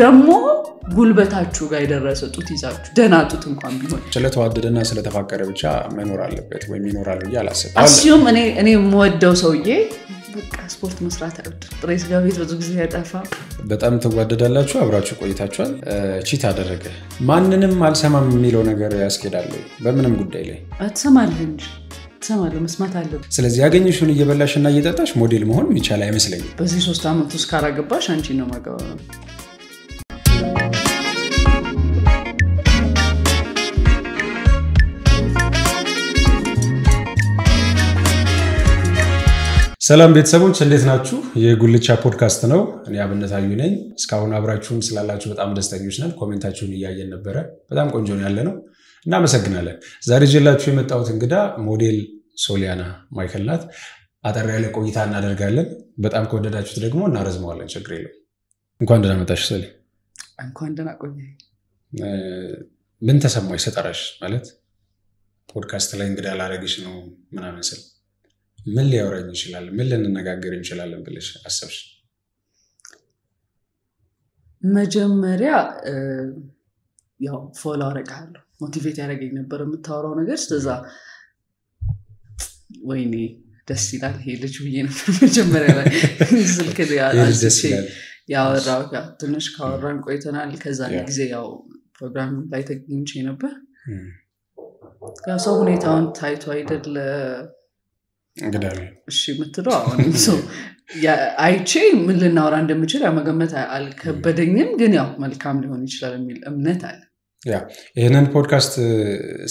ደግሞ ጉልበታችሁ ጋር የደረሰ ጡት ይዛችሁ ደህና ጡት እንኳን ቢሆን ስለተዋደደና ስለተፋቀረ ብቻ መኖር አለበት ወይም ይኖራል ብዬ አላስብም። አስዩም እኔ የምወደው ሰውዬ በቃ ስፖርት መስራት ጥሬ ስጋ ቤት ብዙ ጊዜ ያጠፋ። በጣም ትዋደዳላችሁ፣ አብራችሁ ቆይታችኋል። ቺት አደረገ ማንንም አልሰማም የሚለው ነገር ያስኬዳል? በምንም ጉዳይ ላይ ትሰማለህ እንጂ ትሰማለህ፣ መስማት አለ። ስለዚህ ያገኘሽውን እየበላሽ እና እየጠጣሽ ሞዴል መሆን ይቻል አይመስለኝም። በዚህ ሶስት ዓመት ውስጥ ካላገባሽ አንቺን ነው ማገባ ሰላም ቤተሰቦች እንዴት ናችሁ? የጉልቻ ፖድካስት ነው። እኔ አብነት አዩ ነኝ። እስካሁን አብራችሁን ስላላችሁ በጣም ደስተኞች ነን። ኮሜንታችሁን እያየን ነበረ። በጣም ቆንጆ ነው ያለ ነው። እናመሰግናለን። ዛሬ ጀላችሁ የመጣሁት እንግዳ ሞዴል ሶሊያና ማይከል ናት። አጠር ያለ ቆይታ እናደርጋለን። በጣም ከወደዳችሁት ደግሞ እናረዝመዋለን። ችግር የለም። እንኳን ደህና መጣሽ ሶሊ። እንኳን ደህና ምን ተሰማሽ ስጠራሽ? ማለት ፖድካስት ላይ እንግዳ ላረግሽ ነው ምናምን ስል ምን ሊያወራኝ ይችላል? ምን ልንነጋገር እንችላለን ብለሽ አሰብሽ? መጀመሪያ ያው ፎሎ አረግሃለሁ። ሞቲቬት ያደረገኝ ነበር የምታወራው ነገር። ስለዛ ወይኔ ደስ ይላል ይሄ ልጅ ብዬ ነበር መጀመሪያ ላይ ስልክ ትንሽ ካወራን ቆይተናል። ከዛ ጊዜ ያው ፕሮግራም ላይ ተገኝቼ ነበር። ያው ሰው ሁኔታውን ታይቶ አይደለ እሺ የምትለው አሁን አይቼ ምን ልናወራ እንደምችል መገመት አልከበደኝም ግን ያው መልካም ሊሆን ይችላል የሚል እምነት አለ ያ ይህንን ፖድካስት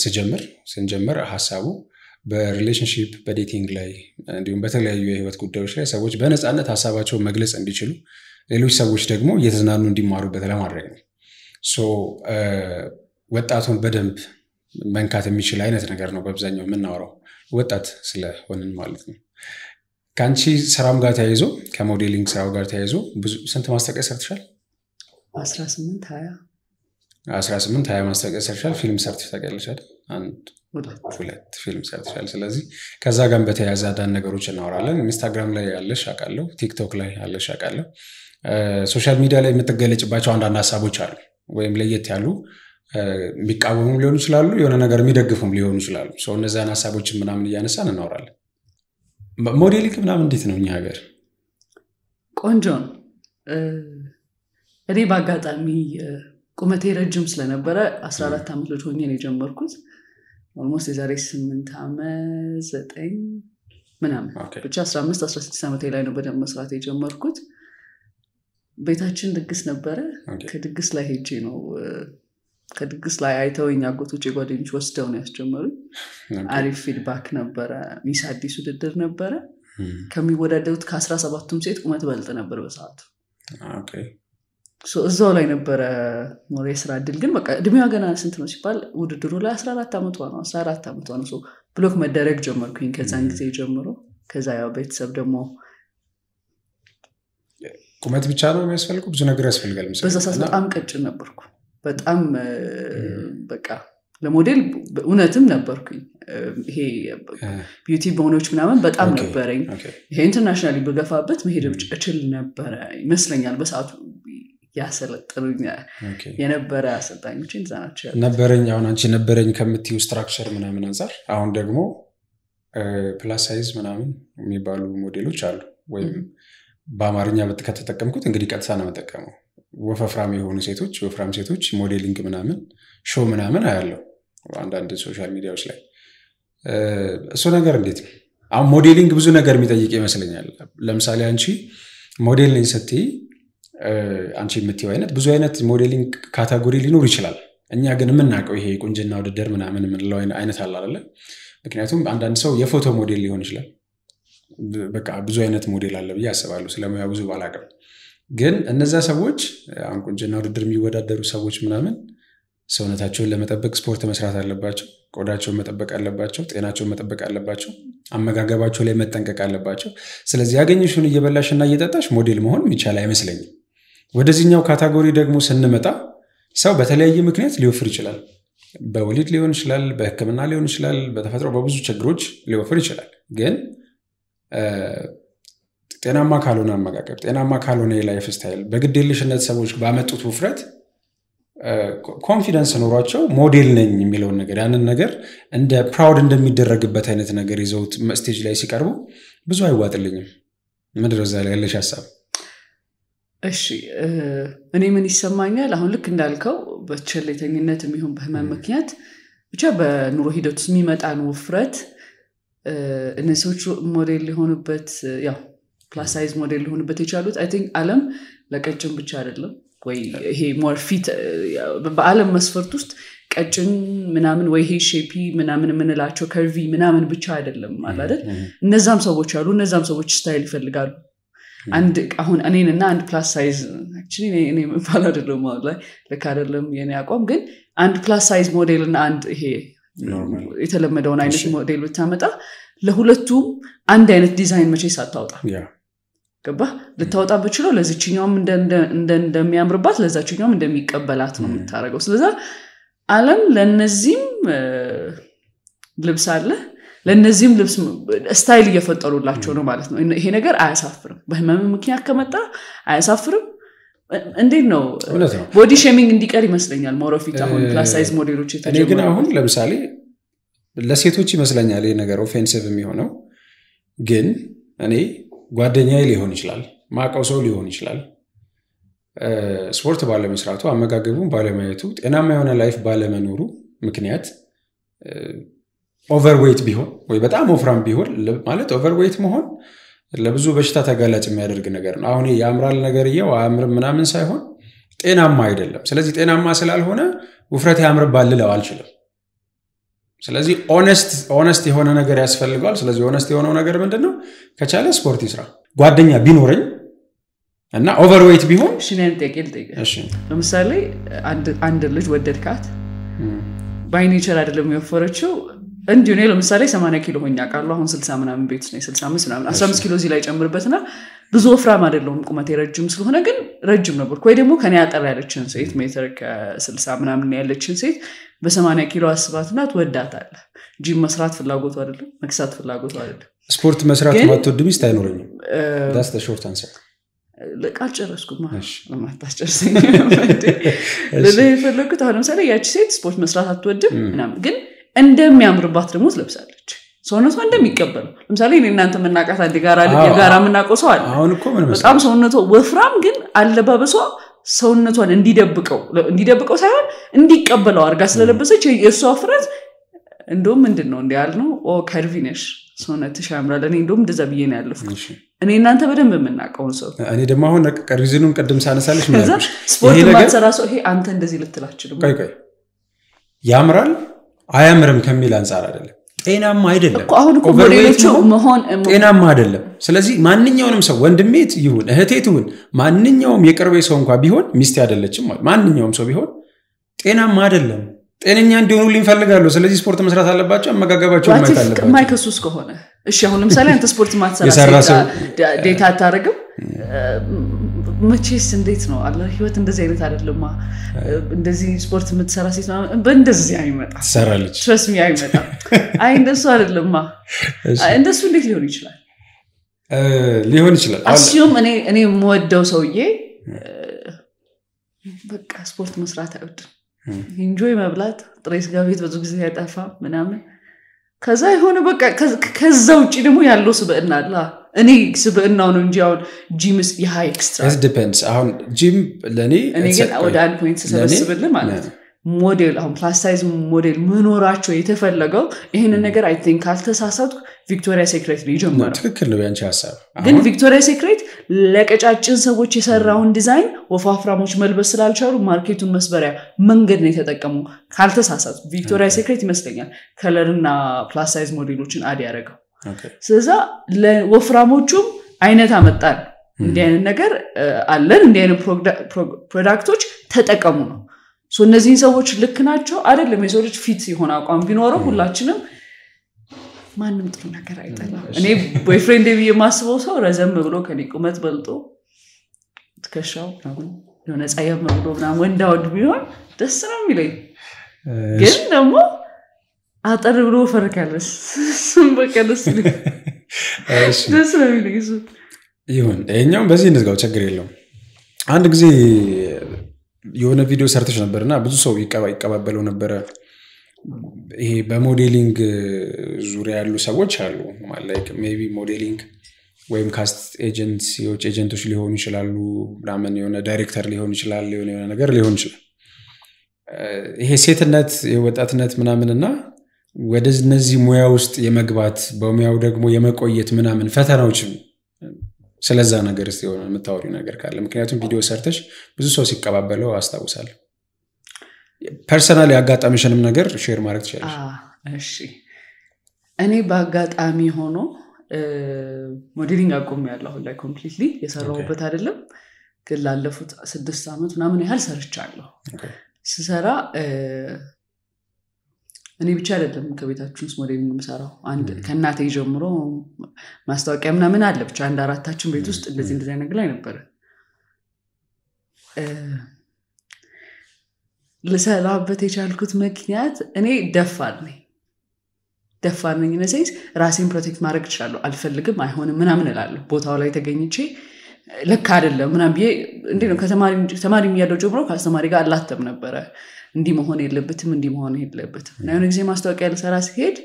ስጀምር ስንጀምር ሀሳቡ በሪሌሽንሽፕ በዴቲንግ ላይ እንዲሁም በተለያዩ የህይወት ጉዳዮች ላይ ሰዎች በነፃነት ሀሳባቸውን መግለጽ እንዲችሉ ሌሎች ሰዎች ደግሞ እየተዝናኑ እንዲማሩበት ለማድረግ ነው ወጣቱን በደንብ መንካት የሚችል አይነት ነገር ነው በአብዛኛው የምናወራው ወጣት ስለሆንን ማለት ነው። ከአንቺ ስራም ጋር ተያይዞ ከሞዴሊንግ ስራው ጋር ተያይዞ ብዙ ስንት ማስታወቂያ ሰርተሻል? አስራ ስምንት ሀያ ማስታወቂያ ሰርተሻል። ፊልም ሰርተሽ ታውቂያለሽ አንድ ሁለት ፊልም ሰርተሻል። ስለዚህ ከዛ ጋር በተያያዘ አንዳንድ ነገሮች እናወራለን። ኢንስታግራም ላይ ያለሽ አውቃለሁ፣ ቲክቶክ ላይ ያለሽ አውቃለሁ። ሶሻል ሚዲያ ላይ የምትገለጭባቸው አንዳንድ ሀሳቦች አሉ ወይም ለየት ያሉ የሚቃወሙም ሊሆኑ ይችላሉ፣ የሆነ ነገር የሚደግፉም ሊሆኑ ይችላሉ። ሰው እነዚያን ሀሳቦችን ምናምን እያነሳን እናወራለን። ሞዴሊንግ ምናምን እንዴት ነው እኛ ሀገር? ቆንጆ ነው። እኔ በአጋጣሚ ቁመቴ ረጅም ስለነበረ 14 ዓመት ልጅ ሆኜ ነው የጀመርኩት። ኦልሞስት የዛሬ ስምንት ዓመት ዘጠኝ ምናምን ብቻ 15 16 ዓመቴ ላይ ነው በደንብ መስራት የጀመርኩት። ቤታችን ድግስ ነበረ። ከድግስ ላይ ሄጄ ነው ከድግስ ላይ አይተውኝ አጎቶች የጓደኞች ወስደው ነው ያስጀመሩኝ አሪፍ ፊድባክ ነበረ ሚስ አዲስ ውድድር ነበረ ከሚወዳደሩት ከአስራ ሰባቱም ሴት ቁመት በልጥ ነበር በሰዓቱ እዛው ላይ ነበረ ሞሬ የስራ እድል ግን በቃ እድሜዋ ገና ስንት ነው ሲባል ውድድሩ ላይ አስራ አራት ዓመቷ ነው አስራ አራት ዓመቷ ነው ብሎክ መደረግ ጀመርኩኝ ከዛን ጊዜ ጀምሮ ከዛ ያው ቤተሰብ ደግሞ ቁመት ብቻ ነው የሚያስፈልጉ ብዙ ነገር ያስፈልጋል በዛ ሰዓት በጣም ቀጭን ነበርኩ በጣም በቃ ለሞዴል እውነትም ነበርኩኝ። ይሄ ቢዩቲ በሆኖች ምናምን በጣም ነበረኝ። ይሄ ኢንተርናሽናል በገፋበት መሄድ እችል ነበረ ይመስለኛል በሰዓቱ ያሰለጥኑኝ የነበረ አሰልጣኞች እዛ ናቸው። ነበረኝ አሁን አንቺ ነበረኝ ከምትዩ ስትራክቸር ምናምን አንጻር አሁን ደግሞ ፕላሳይዝ ምናምን የሚባሉ ሞዴሎች አሉ ወይም በአማርኛ ከተጠቀምኩት እንግዲህ ቀጥታ ነው መጠቀመው ወፈፍራም የሆኑ ሴቶች ወፍራም ሴቶች ሞዴሊንግ ምናምን ሾው ምናምን አያለው አንዳንድ ሶሻል ሚዲያዎች ላይ እሱ ነገር እንዴት ነው? አሁን ሞዴሊንግ ብዙ ነገር የሚጠይቅ ይመስለኛል። ለምሳሌ አንቺ ሞዴል ነኝ ስትይ አንቺ የምትይው አይነት ብዙ አይነት ሞዴሊንግ ካታጎሪ ሊኖር ይችላል። እኛ ግን የምናውቀው ይሄ ቁንጅና ውድድር ምናምን የምንለው አይነት አለ ምክንያቱም አንዳንድ ሰው የፎቶ ሞዴል ሊሆን ይችላል። በቃ ብዙ አይነት ሞዴል አለ ብዬ አስባለሁ። ስለሙያ ብዙ ባላቅም ግን እነዚ ሰዎች አሁን ቁንጅና ውድድር የሚወዳደሩ ሰዎች ምናምን ሰውነታቸውን ለመጠበቅ ስፖርት መስራት አለባቸው። ቆዳቸውን መጠበቅ አለባቸው። ጤናቸውን መጠበቅ አለባቸው። አመጋገባቸው ላይ መጠንቀቅ አለባቸው። ስለዚህ ያገኘሽውን እየበላሽና እየጠጣሽ ሞዴል መሆን የሚቻል አይመስለኝም። ወደዚህኛው ካታጎሪ ደግሞ ስንመጣ ሰው በተለያየ ምክንያት ሊወፍር ይችላል። በወሊድ ሊሆን ይችላል፣ በሕክምና ሊሆን ይችላል፣ በተፈጥሮ በብዙ ችግሮች ሊወፍር ይችላል ግን ጤናማ ካልሆነ አመጋገብ፣ ጤናማ ካልሆነ የላይፍ ስታይል በግዴለሽነት ሰዎች ባመጡት ውፍረት ኮንፊደንስ ኖሯቸው ሞዴል ነኝ የሚለውን ነገር ያንን ነገር እንደ ፕራውድ እንደሚደረግበት አይነት ነገር ይዘውት ስቴጅ ላይ ሲቀርቡ ብዙ አይዋጥልኝም። ምንድን እዛ ላይ ያለሽ ሀሳብ? እሺ እኔ ምን ይሰማኛል አሁን ልክ እንዳልከው በቸልተኝነት የሚሆን በህመም ምክንያት ብቻ በኑሮ ሂደት ውስጥ የሚመጣን ውፍረት እነዚህ ሰዎች ሞዴል ሊሆኑበት ያው ፕላስ ሳይዝ ሞዴል ሊሆንበት የቻሉት አይ ቲንክ አለም ለቀጭን ብቻ አይደለም ወይ ይሄ ሞር ፊት በአለም መስፈርት ውስጥ ቀጭን ምናምን ወይ ይሄ ሼፒ ምናምን የምንላቸው ከርቪ ምናምን ብቻ አይደለም አይደል እነዛም ሰዎች አሉ እነዛም ሰዎች ስታይል ይፈልጋሉ አንድ አሁን እኔን እና አንድ ፕላስ ሳይዝ እኔ ምባል አደለም ላይ ልክ አደለም የኔ አቋም ግን አንድ ፕላስ ሳይዝ ሞዴል እና አንድ ይሄ የተለመደውን አይነት ሞዴል ብታመጣ ለሁለቱም አንድ አይነት ዲዛይን መቼ ሳታውጣ ገባ ልታወጣ ብችለው ለዚችኛውም እንደሚያምርባት ለዛችኛውም እንደሚቀበላት ነው የምታደረገው ስለዛ አለም ለነዚህም ልብስ አለ ለእነዚህም ልብስ ስታይል እየፈጠሩላቸው ነው ማለት ነው ይሄ ነገር አያሳፍርም በህመም ምክንያት ከመጣ አያሳፍርም እንዴት ነው ቦዲ ሼሚንግ እንዲቀር ይመስለኛል ሞሮፊት አሁን ፕላሳይዝ ሞዴሎች ግን አሁን ለምሳሌ ለሴቶች ይመስለኛል ይህ ነገር ኦፌንሲቭ የሚሆነው ግን እኔ ጓደኛዬ ሊሆን ይችላል፣ ማቀው ሰው ሊሆን ይችላል። ስፖርት ባለመስራቱ፣ አመጋገቡን ባለማየቱ፣ ጤናማ የሆነ ላይፍ ባለመኖሩ ምክንያት ኦቨርዌይት ቢሆን ወይ በጣም ወፍራም ቢሆን ማለት ኦቨርዌይት መሆን ለብዙ በሽታ ተጋላጭ የሚያደርግ ነገር ነው። አሁን የአምራል ነገርየው አያምርም ምናምን ሳይሆን ጤናማ አይደለም። ስለዚህ ጤናማ ስላልሆነ ውፍረት ያምርባል ልለው አልችልም። ስለዚህ ኦነስት የሆነ ነገር ያስፈልገዋል። ስለዚህ ኦነስት የሆነው ነገር ምንድን ነው? ከቻለ ስፖርት ይስራ። ጓደኛ ቢኖረኝ እና ኦቨርዌይት ቢሆን ለምሳሌ አንድ ልጅ ወደድካት ባይኔቸር አይደለም የወፈረችው እንዲሁ ለምሳሌ 8 ኪሎ ሆኜ ያውቃሉ አሁን 60 ምናምን ቤት ነው 65 ምናምን 15 ኪሎ እዚህ ላይ ጨምርበትና ብዙ ወፍራም አደለውም ቁመቴ ረጅም ስለሆነ ግን ረጅም ነበር ወይ ደግሞ ከኔ አጠር ያለችን ሴት ሜትር ከ60 ምናምን ያለችን ሴት በ8 ኪሎ ትወዳት አለ ጂም መስራት ፍላጎቱ አይደለም መክሳት ፍላጎቱ አይደለም ስፖርት መስራት ማትወድ ሚስት አይኖረኝም ዳስ አንሰር የፈለግኩት አሁን ለምሳሌ ያቺ ሴት ስፖርት መስራት አትወድም ምናምን ግን እንደሚያምርባት ደግሞ ትለብሳለች ሰውነቷ እንደሚቀበል ለምሳሌ እኔ እናንተ መናቃት አንድ ጋራ የጋራ የምናውቀው ሰው አለ በጣም ሰውነቷ ወፍራም ግን አለባበሷ ሰውነቷን እንዲደብቀው እንዲደብቀው ሳይሆን እንዲቀበለው አርጋ ስለለበሰች የእሷ ፍረት እንደውም ምንድን ነው እንዲያል ነው ከርቪነሽ ሰውነት ሻምራል እኔ እንደውም እንደዛ ብዬ ነው ያለፍ እኔ እናንተ በደንብ የምናቀውን ሰው እኔ ደግሞ አሁን ሪዝኑን ቅድም ሳነሳለች ስፖርት ማሰራ ሰው ይሄ አንተ እንደዚህ ልትላችልም ያምራል አያምርም ከሚል አንጻር አይደለም ጤናማ አይደለም ጤናማ አይደለም ስለዚህ ማንኛውንም ሰው ወንድሜት ይሁን እህቴት ይሁን ማንኛውም የቅርቤ ሰው እንኳ ቢሆን ሚስቴ አይደለችም ማንኛውም ሰው ቢሆን ጤናማ አይደለም ጤነኛ እንዲሆኑ ሊንፈልጋሉ ስለዚህ ስፖርት መስራት አለባቸው አመጋገባቸው ማየት አለባቸው ማይከሱስ ከሆነ እሺ አሁን ለምሳሌ አንተ ስፖርት ማትሰራ ዴታ አታደርግም መቼስ እንዴት ነው አለ ህይወት እንደዚህ አይነት አይደለማ። እንደዚህ ስፖርት የምትሰራ ሴት በእንደዚህ አይመጣ ትሰራለች፣ ትረስ አይመጣ። አይ እንደሱ አይደለማ። እንደሱ እንዴት ሊሆን ይችላል? ሊሆን ይችላል። አስዩም እኔ የምወደው ሰውዬ በቃ ስፖርት መስራት አይወድም። ኢንጆይ መብላት፣ ጥሬ ስጋ ቤት ብዙ ጊዜ ያጠፋ ምናምን ከዛ የሆነ በቃ ከዛ ውጭ ደግሞ ያለው ስብዕና አለ እኔ ስብዕናው ነው እንጂ አሁን ጂምስ የሃይ ኤክስትራ ዲፔንድስ አሁን ጂም ለእኔ ወደ አንድ ፖይንት ስሰበስብልህ ማለት ነው ሞዴል አሁን ክላስ ሳይዝ ሞዴል መኖራቸው የተፈለገው ይህንን ነገር አይ ቲንክ ካልተሳሳትኩ ቪክቶሪያ ሴክሬት ነው የጀመረው ትክክል ሀሳብ ግን ቪክቶሪያ ሴክሬት ለቀጫጭን ሰዎች የሰራውን ዲዛይን ወፋፍራሞች መልበስ ስላልቻሉ ማርኬቱን መስበሪያ መንገድ ነው የተጠቀሙ ካልተሳሳት ቪክቶሪያ ሴክሬት ይመስለኛል ከለርና ፕላስ ሳይዝ ሞዴሎችን አድ ያደረገው ስለዛ ለወፍራሞቹም አይነት አመጣል እንዲህ አይነት ነገር አለን እንዲህ አይነት ፕሮዳክቶች ተጠቀሙ ነው እነዚህን ሰዎች ልክ ናቸው አይደለም። የሰው ልጅ ፊት የሆነ አቋም ቢኖረው ሁላችንም ማንም ጥሩ ነገር አይጠላም። እኔ ቦይፍሬንድ ብዬ የማስበው ሰው ረዘም ብሎ ከኔ ቁመት በልጦ ትከሻው የሆነ ጸየም ብሎ ምናምን ወንዳ ወንድ ቢሆን ደስ ነው የሚለኝ። ግን ደግሞ አጠር ብሎ ፈረክ ያለስ ስም ደስ ነው የሚለኝ። ይሁን ይኸኛውም በዚህ እንዝጋው፣ ችግር የለውም። አንድ ጊዜ የሆነ ቪዲዮ ሰርተች ነበር እና ብዙ ሰው ይቀባበለው ነበረ። ይሄ በሞዴሊንግ ዙሪያ ያሉ ሰዎች አሉ ቢ ሞዴሊንግ ወይም ካስት ኤጀንሲዎች ኤጀንቶች ሊሆኑ ይችላሉ ምናምን የሆነ ዳይሬክተር ሊሆን ይችላል የሆነ የሆነ ነገር ሊሆን ይችላል ይሄ ሴትነት የወጣትነት ምናምን እና ወደ እነዚህ ሙያ ውስጥ የመግባት በሙያው ደግሞ የመቆየት ምናምን ፈተናዎች ስለዛ ነገር ስ የሆነ የምታወሪ ነገር ካለ ምክንያቱም ቪዲዮ ሰርተሽ ብዙ ሰው ሲቀባበለው አስታውሳል ፐርሰናል የአጋጣሚሽንም ነገር ሼር ማድረግ ትችላለሽ። እኔ በአጋጣሚ ሆኖ ሞዴሊንግ አቆም ያለሁ ላይ ኮምፕሊትሊ የሰራሁበት አይደለም፣ ግን ላለፉት ስድስት ዓመት ምናምን ያህል ሰርቻለሁ። ስሰራ እኔ ብቻ አይደለም ከቤታችን ውስጥ ሞዴሊንግ የምሰራው ከእናቴ ጀምሮ ማስታወቂያ ምናምን አለ ብቻ አንድ አራታችን ቤት ውስጥ እንደዚህ እንደዚህ ነገር ላይ ነበረ ልሰላበት የቻልኩት ምክንያት እኔ ደፋር ነኝ ደፋር ነኝ ነሴንስ ራሴን ፕሮቴክት ማድረግ እችላለሁ አልፈልግም አይሆንም ምናምን እላለሁ ቦታው ላይ ተገኝቼ ልክ አደለም ምናም ብዬ እንዴ ነው ከተማሪ ያለው ጀምሮ ከአስተማሪ ጋር አላተም ነበረ እንዲህ መሆን የለበትም እንዲህ መሆን የለበትም የሆነ ጊዜ ማስታወቂያ ልሰራ ሲሄድ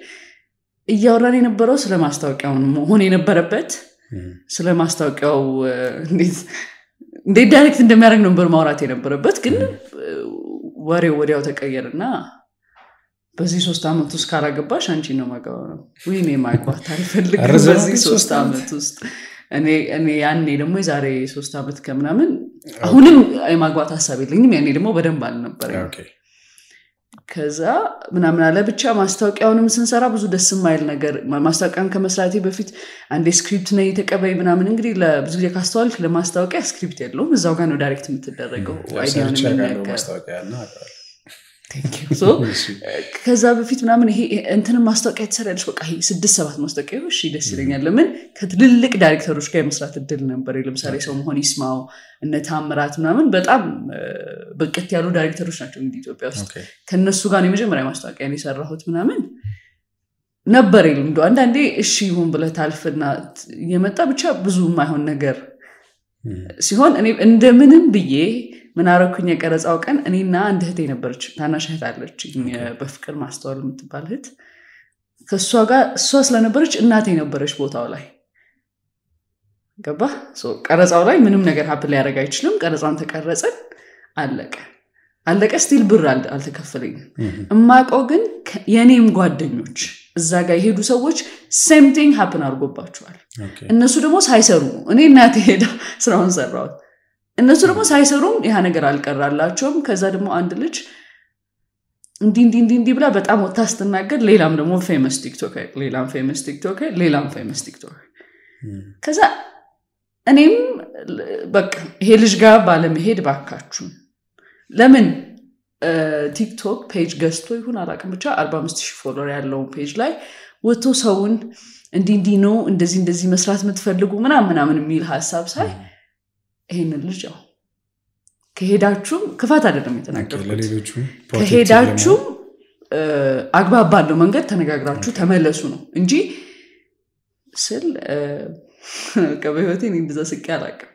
እያወራን የነበረው ስለ ማስታወቂያው መሆን የነበረበት ስለ ማስታወቂያው እንዴት ዳይሬክት እንደሚያደረግ ነበር ማውራት የነበረበት ግን ወሬው ወዲያው ተቀየርና በዚህ ሶስት ዓመት ውስጥ ካላገባሽ አንቺ ነው ማገባ ነው ወይኔ ማግባት አልፈልግም በዚህ ሶስት ዓመት ውስጥ እኔ ያኔ ደግሞ የዛሬ ሶስት ዓመት ከምናምን አሁንም የማግባት ሀሳብ የለኝም ያኔ ደግሞ በደንብ አልነበረ ከዛ ምናምን አለ ብቻ ማስታወቂያውንም ስንሰራ ብዙ ደስ የማይል ነገር ማስታወቂያን ከመስራቴ በፊት አንዴ ስክሪፕት ነ የተቀበይ ምናምን እንግዲህ ለብዙ ጊዜ ካስተዋልክ ለማስታወቂያ ስክሪፕት የለውም እዛው ጋር ነው ዳይሬክት የምትደረገው አይዲያ ነው Uh, ከዛ በፊት ምናምን ይሄ እንትንም ማስታወቂያ ትሰሪያለሽ በቃ ስድስት ሰባት ማስታወቂያ እሺ ደስ ይለኛል። mm-hmm. ለምን ከትልልቅ ዳይሬክተሮች ጋር የመስራት እድል ነበር። ለምሳሌ ሰው መሆን ይስማው እነ ታምራት ምናምን በጣም በቀት ያሉ ዳይሬክተሮች ናቸው እንግዲህ ኢትዮጵያ ውስጥ ከእነሱ ጋር የመጀመሪያ ማስታወቂያ የሰራሁት ምናምን ነበር ልምዶ። አንዳንዴ እሺ ይሁን ብለ ታልፍና የመጣ ብቻ ብዙ የማይሆን ነገር mm-hmm. ሲሆን እኔ እንደምንም ብዬ ምን አደረኩኝ? የቀረጻው ቀን እኔና አንድ እህቴ ነበረች፣ ታናሽ እህት አለች፣ በፍቅር ማስተዋል የምትባል እህት። ከእሷ ጋር እሷ ስለነበረች እናቴ ነበረች ቦታው ላይ ገባ። ቀረጻው ላይ ምንም ነገር ሀፕ ሊያደርግ አይችልም። ቀረፃን ተቀረጸን፣ አለቀ አለቀ። ስቲል ብር አልተከፈለኝም። እማቀው ግን የእኔም ጓደኞች እዛ ጋር የሄዱ ሰዎች ሴምቲንግ ሀፕን አድርጎባቸዋል። እነሱ ደግሞ ሳይሰሩ እኔ እናቴ ሄዳ ስራውን ሰራሁት። እነሱ ደግሞ ሳይሰሩም ያ ነገር አልቀራላቸውም። ከዛ ደግሞ አንድ ልጅ እንዲህ ብላ በጣም ወታ ስትናገር ሌላም ደግሞ ፌመስ ቲክቶከር ሌላም ፌመስ ቲክቶክ ሌላም ፌመስ ቲክቶክ ከዛ እኔም በቃ ይሄ ልጅ ጋር ባለመሄድ ባካችሁ ለምን ቲክቶክ ፔጅ ገዝቶ ይሁን አላውቅም፣ ብቻ 45 ሺህ ፎሎወር ያለውን ፔጅ ላይ ወጥቶ ሰውን እንዲህ እንዲህ ነው እንደዚህ እንደዚህ መስራት የምትፈልጉ ምናምን ምናምን የሚል ሀሳብ ሳይ ይሄንን ልጅ ያው ከሄዳችሁም ክፋት አይደለም የተናገርኩት ከሄዳችሁም አግባብ ባለው መንገድ ተነጋግራችሁ ተመለሱ ነው እንጂ ስል በህይወቴ እንደዛ ስቄ አላውቅም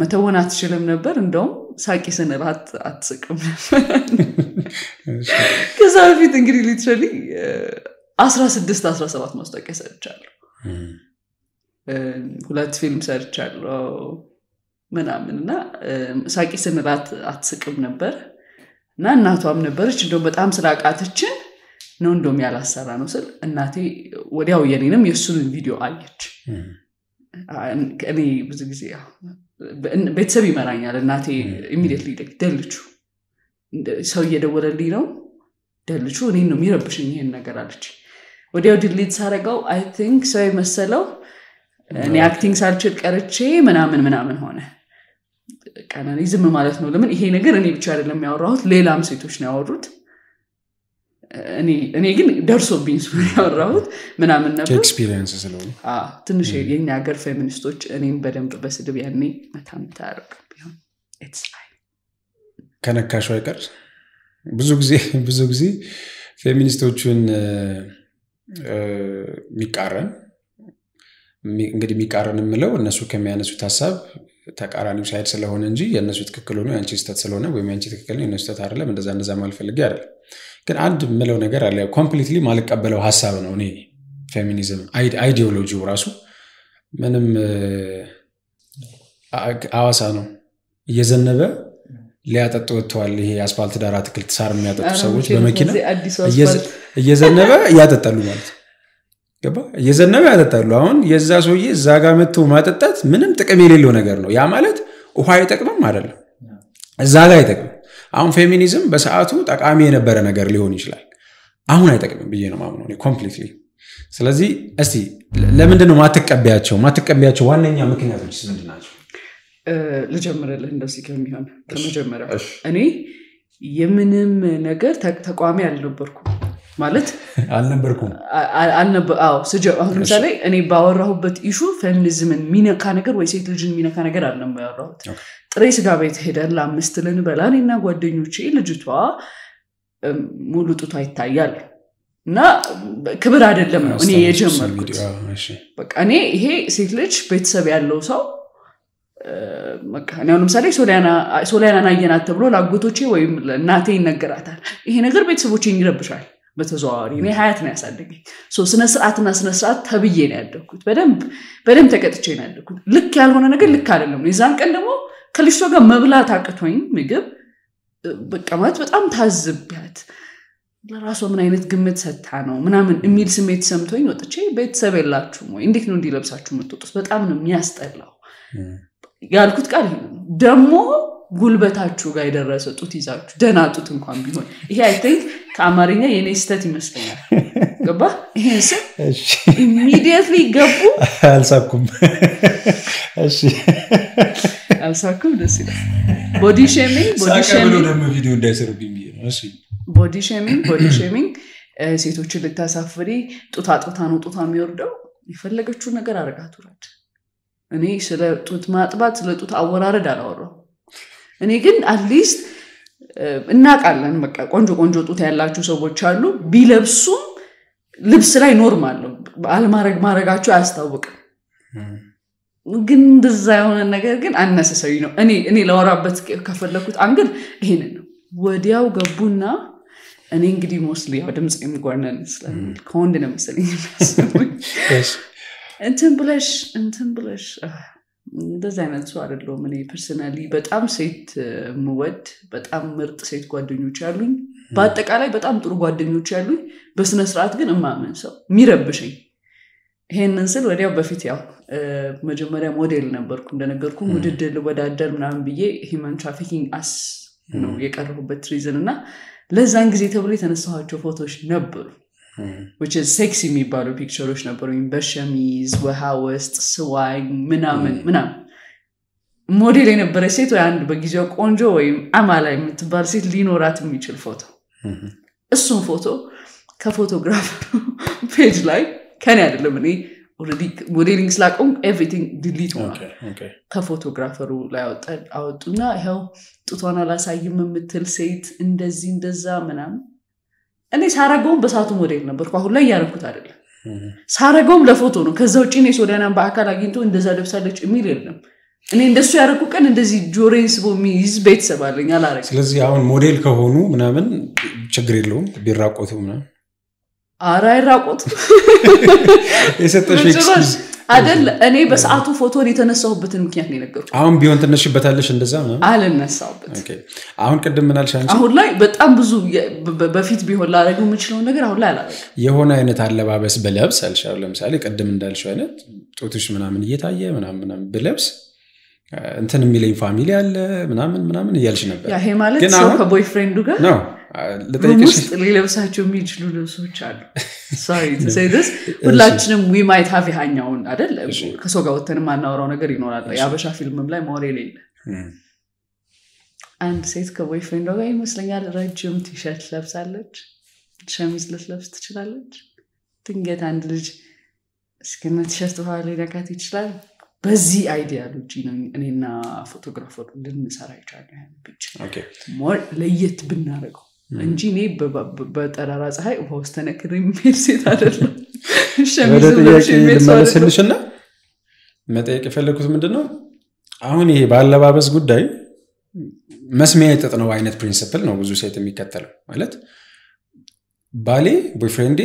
መተወን አትችልም ነበር እንደውም ሳቂ ስንል አትስቅም ነበር ከዛ በፊት እንግዲህ ሊትራሊ 16 17 ማስታወቂያ ሰጥቻለሁ ሁለት ፊልም ሰርቻለሁ ምናምን እና ሳቂ ስንላት አትስቅም ነበር እና እናቷም ነበረች እንደም በጣም ስላቃተችን ነው እንደም ያላሰራ ነው ስል እናቴ ወዲያው የኔንም የእሱንን ቪዲዮ አየች እኔ ብዙ ጊዜ ቤተሰብ ይመራኛል እናቴ ኢሚዲት ሊደግ ደልቹ ሰው እየደወለልኝ ነው ደልቹ እኔ ነው የሚረብሽኝ ይሄን ነገር አለች ወዲያው ድሌት ሳረገው አይ ቲንክ ሰው የመሰለው እኔ አክቲንግ ሳልችል ቀርቼ ምናምን ምናምን ሆነ ቀነኒ ዝም ማለት ነው ለምን ይሄ ነገር እኔ ብቻ አይደለም ያወራሁት ሌላም ሴቶች ነው ያወሩት እኔ ግን ደርሶብኝ ስለሆነ ያወራሁት ምናምን ነበርኤክስፒሪንስ ስለሆነ ትንሽ የኛ ሀገር ፌሚኒስቶች እኔም በደንብ በስድብ ያኔ መታምታ ያደርግ ቢሆን ከነካሹ አይቀር ብዙ ጊዜ ብዙ ጊዜ ፌሚኒስቶቹን የሚቃረን እንግዲህ የሚቃረን የምለው እነሱ ከሚያነሱት ሀሳብ ተቃራኒው ሳይድ ስለሆነ እንጂ የእነሱ ትክክል ሆኖ የአንቺ ስተት ስለሆነ ወይም የአንቺ ትክክል ነው የእነሱ ስተት አይደለም፣ እንደዛ እንደዛ ማልፈልግ አይደለም። ግን አንድ የምለው ነገር አለ። ኮምፕሊትሊ ማልቀበለው ሀሳብ ነው እኔ ፌሚኒዝም አይዲዮሎጂው ራሱ ምንም አዋሳ ነው። እየዘነበ ሊያጠጡ ወጥተዋል። ይሄ አስፋልት ዳር አትክልት ሳር የሚያጠጡ ሰዎች በመኪና እየዘነበ እያጠጣሉ ማለት ነው። ገባ እየዘነበ ያጠጣሉ። አሁን የዛ ሰውዬ እዛ ጋር መጥቶ ማጠጣት ምንም ጥቅም የሌለው ነገር ነው። ያ ማለት ውሃ አይጠቅምም አይደለም፣ እዛ ጋር አይጠቅምም። አሁን ፌሚኒዝም በሰዓቱ ጠቃሚ የነበረ ነገር ሊሆን ይችላል። አሁን አይጠቅምም ብዬ ነው ማምነ ኮምፕሊትሊ። ስለዚህ እስቲ ለምንድን ነው ማትቀቢያቸው ዋነኛ ምክንያቶች ምንድን ናቸው? ልጀምርልህ እንደዚህ ከሚሆን ከመጀመሪያ እኔ የምንም ነገር ተቋሚ አልነበርኩም ማለት አልነበርኩም አሁን ለምሳሌ እኔ ባወራሁበት ኢሹ ፌሚኒዝምን የሚነካ ነገር ወይ ሴት ልጅን የሚነካ ነገር አለም ያወራሁት ጥሬ ስጋ ቤት ሄደን ለአምስት ልንበላ እና ጓደኞቼ ልጅቷ ሙሉ ጡቷ ይታያል እና ክብር አይደለም ነው እኔ የጀመርኩት በቃ እኔ ይሄ ሴት ልጅ ቤተሰብ ያለው ሰው ሁ ለምሳሌ ሶሊያናን አየናት ተብሎ ለአጎቶቼ ወይም ለእናቴ ይነገራታል ይሄ ነገር ቤተሰቦቼን ይረብሻል በተዘዋዋሪ እኔ ሀያት ነው ያሳደገኝ። ስነ ስርዓትና ስነ ስርዓት ተብዬ ነው ያደግኩት። በደንብ በደንብ ተቀጥቼ ነው ያደግኩት። ልክ ያልሆነ ነገር ልክ አይደለም። የዛን ቀን ደግሞ ከልጅቷ ጋር መብላት አቅት ወይም ምግብ በቀማት በጣም ታዝቢያት ለራሷ ምን አይነት ግምት ሰታ ነው ምናምን የሚል ስሜት ሰምቶኝ ወጥቼ ቤተሰብ የላችሁም ወይ? እንዴት ነው እንዲለብሳችሁ የምትወጡት? በጣም ነው የሚያስጠላው ያልኩት ቃል ደግሞ ጉልበታችሁ ጋር የደረሰ ጡት ይዛችሁ ደና ጡት እንኳን ቢሆን ይሄ አይ ቲንክ ከአማርኛ የኔ ስተት ይመስለኛል ገባ ይህን ስም ኢሚዲየትሊ ገቡ አልሳኩም አልሳኩም ደስ ይላል ቦዲ ሼሚንግ ቪዲዮ እንዳይሰሩብኝ ቦዲ ሼሚንግ ቦዲ ሼሚንግ ሴቶችን ልታሳፍሪ ጡታ ጡታ ነው ጡታ የሚወርደው የፈለገችውን ነገር አረጋቱራድ እኔ ስለ ጡት ማጥባት ስለ ጡት አወራረድ አላወራው እኔ ግን አትሊስት እናቃለን በቃ ቆንጆ ቆንጆ ጡት ያላችሁ ሰዎች አሉ። ቢለብሱም ልብስ ላይ ኖርማል ነው፣ አለማድረግ ማድረጋቸው አያስታውቅም። ግን እንደዛ የሆነ ነገር ግን አነሰሰዊ ነው። እኔ እኔ ለወራበት ከፈለኩት አንግል ይህን ነው። ወዲያው ገቡና እኔ እንግዲህ ሞስሊ ያው ድምፅ የሚጓነን ስለሚል ከወንድ ነው መሰለኝ እንትን ብለሽ እንትን ብለሽ እንደዚህ አይነት ሰው አይደለሁም። እኔ ፐርሰናሊ በጣም ሴት ምወድ በጣም ምርጥ ሴት ጓደኞች ያሉኝ፣ በአጠቃላይ በጣም ጥሩ ጓደኞች ያሉኝ፣ በስነስርዓት ግን እማምን ሰው የሚረብሸኝ ይሄንን ስል ወዲያው በፊት ያው መጀመሪያ ሞዴል ነበርኩ እንደነገርኩ ውድድር ልወዳደር ምናምን ብዬ ሂማን ትራፊኪንግ አስ ነው የቀረቡበት ሪዝን እና ለዛን ጊዜ ተብሎ የተነሳኋቸው ፎቶዎች ነበሩ። ሴክስ የሚባሉ ፒክቸሮች ነበሩኝ በሸሚዝ ውሃ ውስጥ ስዋኝ ምናምን ምናምን ሞዴል የነበረች ሴት ወይ አንድ በጊዜው ቆንጆ ወይም አማላ የምትባል ሴት ሊኖራት የሚችል ፎቶ እሱም ፎቶ ከፎቶግራፍ ፔጅ ላይ ከኔ አይደለም እኔ ሞዴሊንግ ስላቆም ኤቭሪቲንግ ዲሊት ከፎቶግራፈሩ ላይ አወጡና ይኸው ጡቷን አላሳይም የምትል ሴት እንደዚህ እንደዛ ምናምን እኔ ሳረገውም በሳቱ ሞዴል ነበርኩ። አሁን ላይ እያረኩት አይደለም። ሳረገውም ለፎቶ ነው። ከዛ ውጭ እኔ ሶሊያናን በአካል አግኝቶ እንደዛ ለብሳለች የሚል የለም። እኔ እንደሱ ያረኩ ቀን እንደዚህ ጆሮዬን ስቦ የሚይዝ ቤተሰብ አለኝ አላረግም። ስለዚህ አሁን ሞዴል ከሆኑ ምናምን ችግር የለውም ቢራቆቱ ምናምን። ኧረ አይራቆቱ የሰጠሽ አደል እኔ በሰዓቱ ፎቶን የተነሳሁበትን ምክንያት ነው የነገርኩ አሁን ቢሆን ትነሽበታለሽ እንደዛ አልነሳሁበት አሁን ቅድም ምናልሽ አሁን ላይ በጣም ብዙ በፊት ቢሆን ላረግ የምችለውን ነገር አሁን ላይ አላደረገ የሆነ አይነት አለባበስ ብለብስ አልሻው ለምሳሌ ቅድም እንዳልሽ አይነት ጡትሽ ምናምን እየታየ ምናምን ብለብስ እንትን የሚለኝ ፋሚሊ አለ ምናምን ምናምን እያልሽ ነበር ይሄ ማለት ሰው ከቦይፍሬንዱ ጋር ነው ውስጥ ሊለብሳቸው የሚችሉ ልብሶች አሉ ሁላችንም ዊ ማይት ሀቭ ያኛውን አደል ከሰው ጋር ወተን የማናወራው ነገር ይኖራል የአበሻ ፊልምም ላይ ማወር የሌለ አንድ ሴት ከቦይፍሬንዶ ጋር ይመስለኛል ረጅም ቲሸርት ለብሳለች ሸሚዝ ልትለብስ ትችላለች ድንገት አንድ ልጅ እስከነ ቲሸርት ውሃ ሊነካት ይችላል በዚህ አይዲያሎጂ ነው እኔና ፎቶግራፈሩ ልንሰራ ይቻለ ሞር ለየት ብናደርገው እንጂ እኔ በጠራራ ፀሐይ ውሃ ውስጥ ተነክሬ የሚሄድ ሴት አይደለም። ወደ መጠየቅ የፈለግኩት ምንድን ነው አሁን ይሄ በአለባበስ ጉዳይ መስሚያ የጥጥ ነው አይነት ፕሪንስፕል ነው ብዙ ሴት የሚከተለው ማለት ባሌ ቦይፍሬንዴ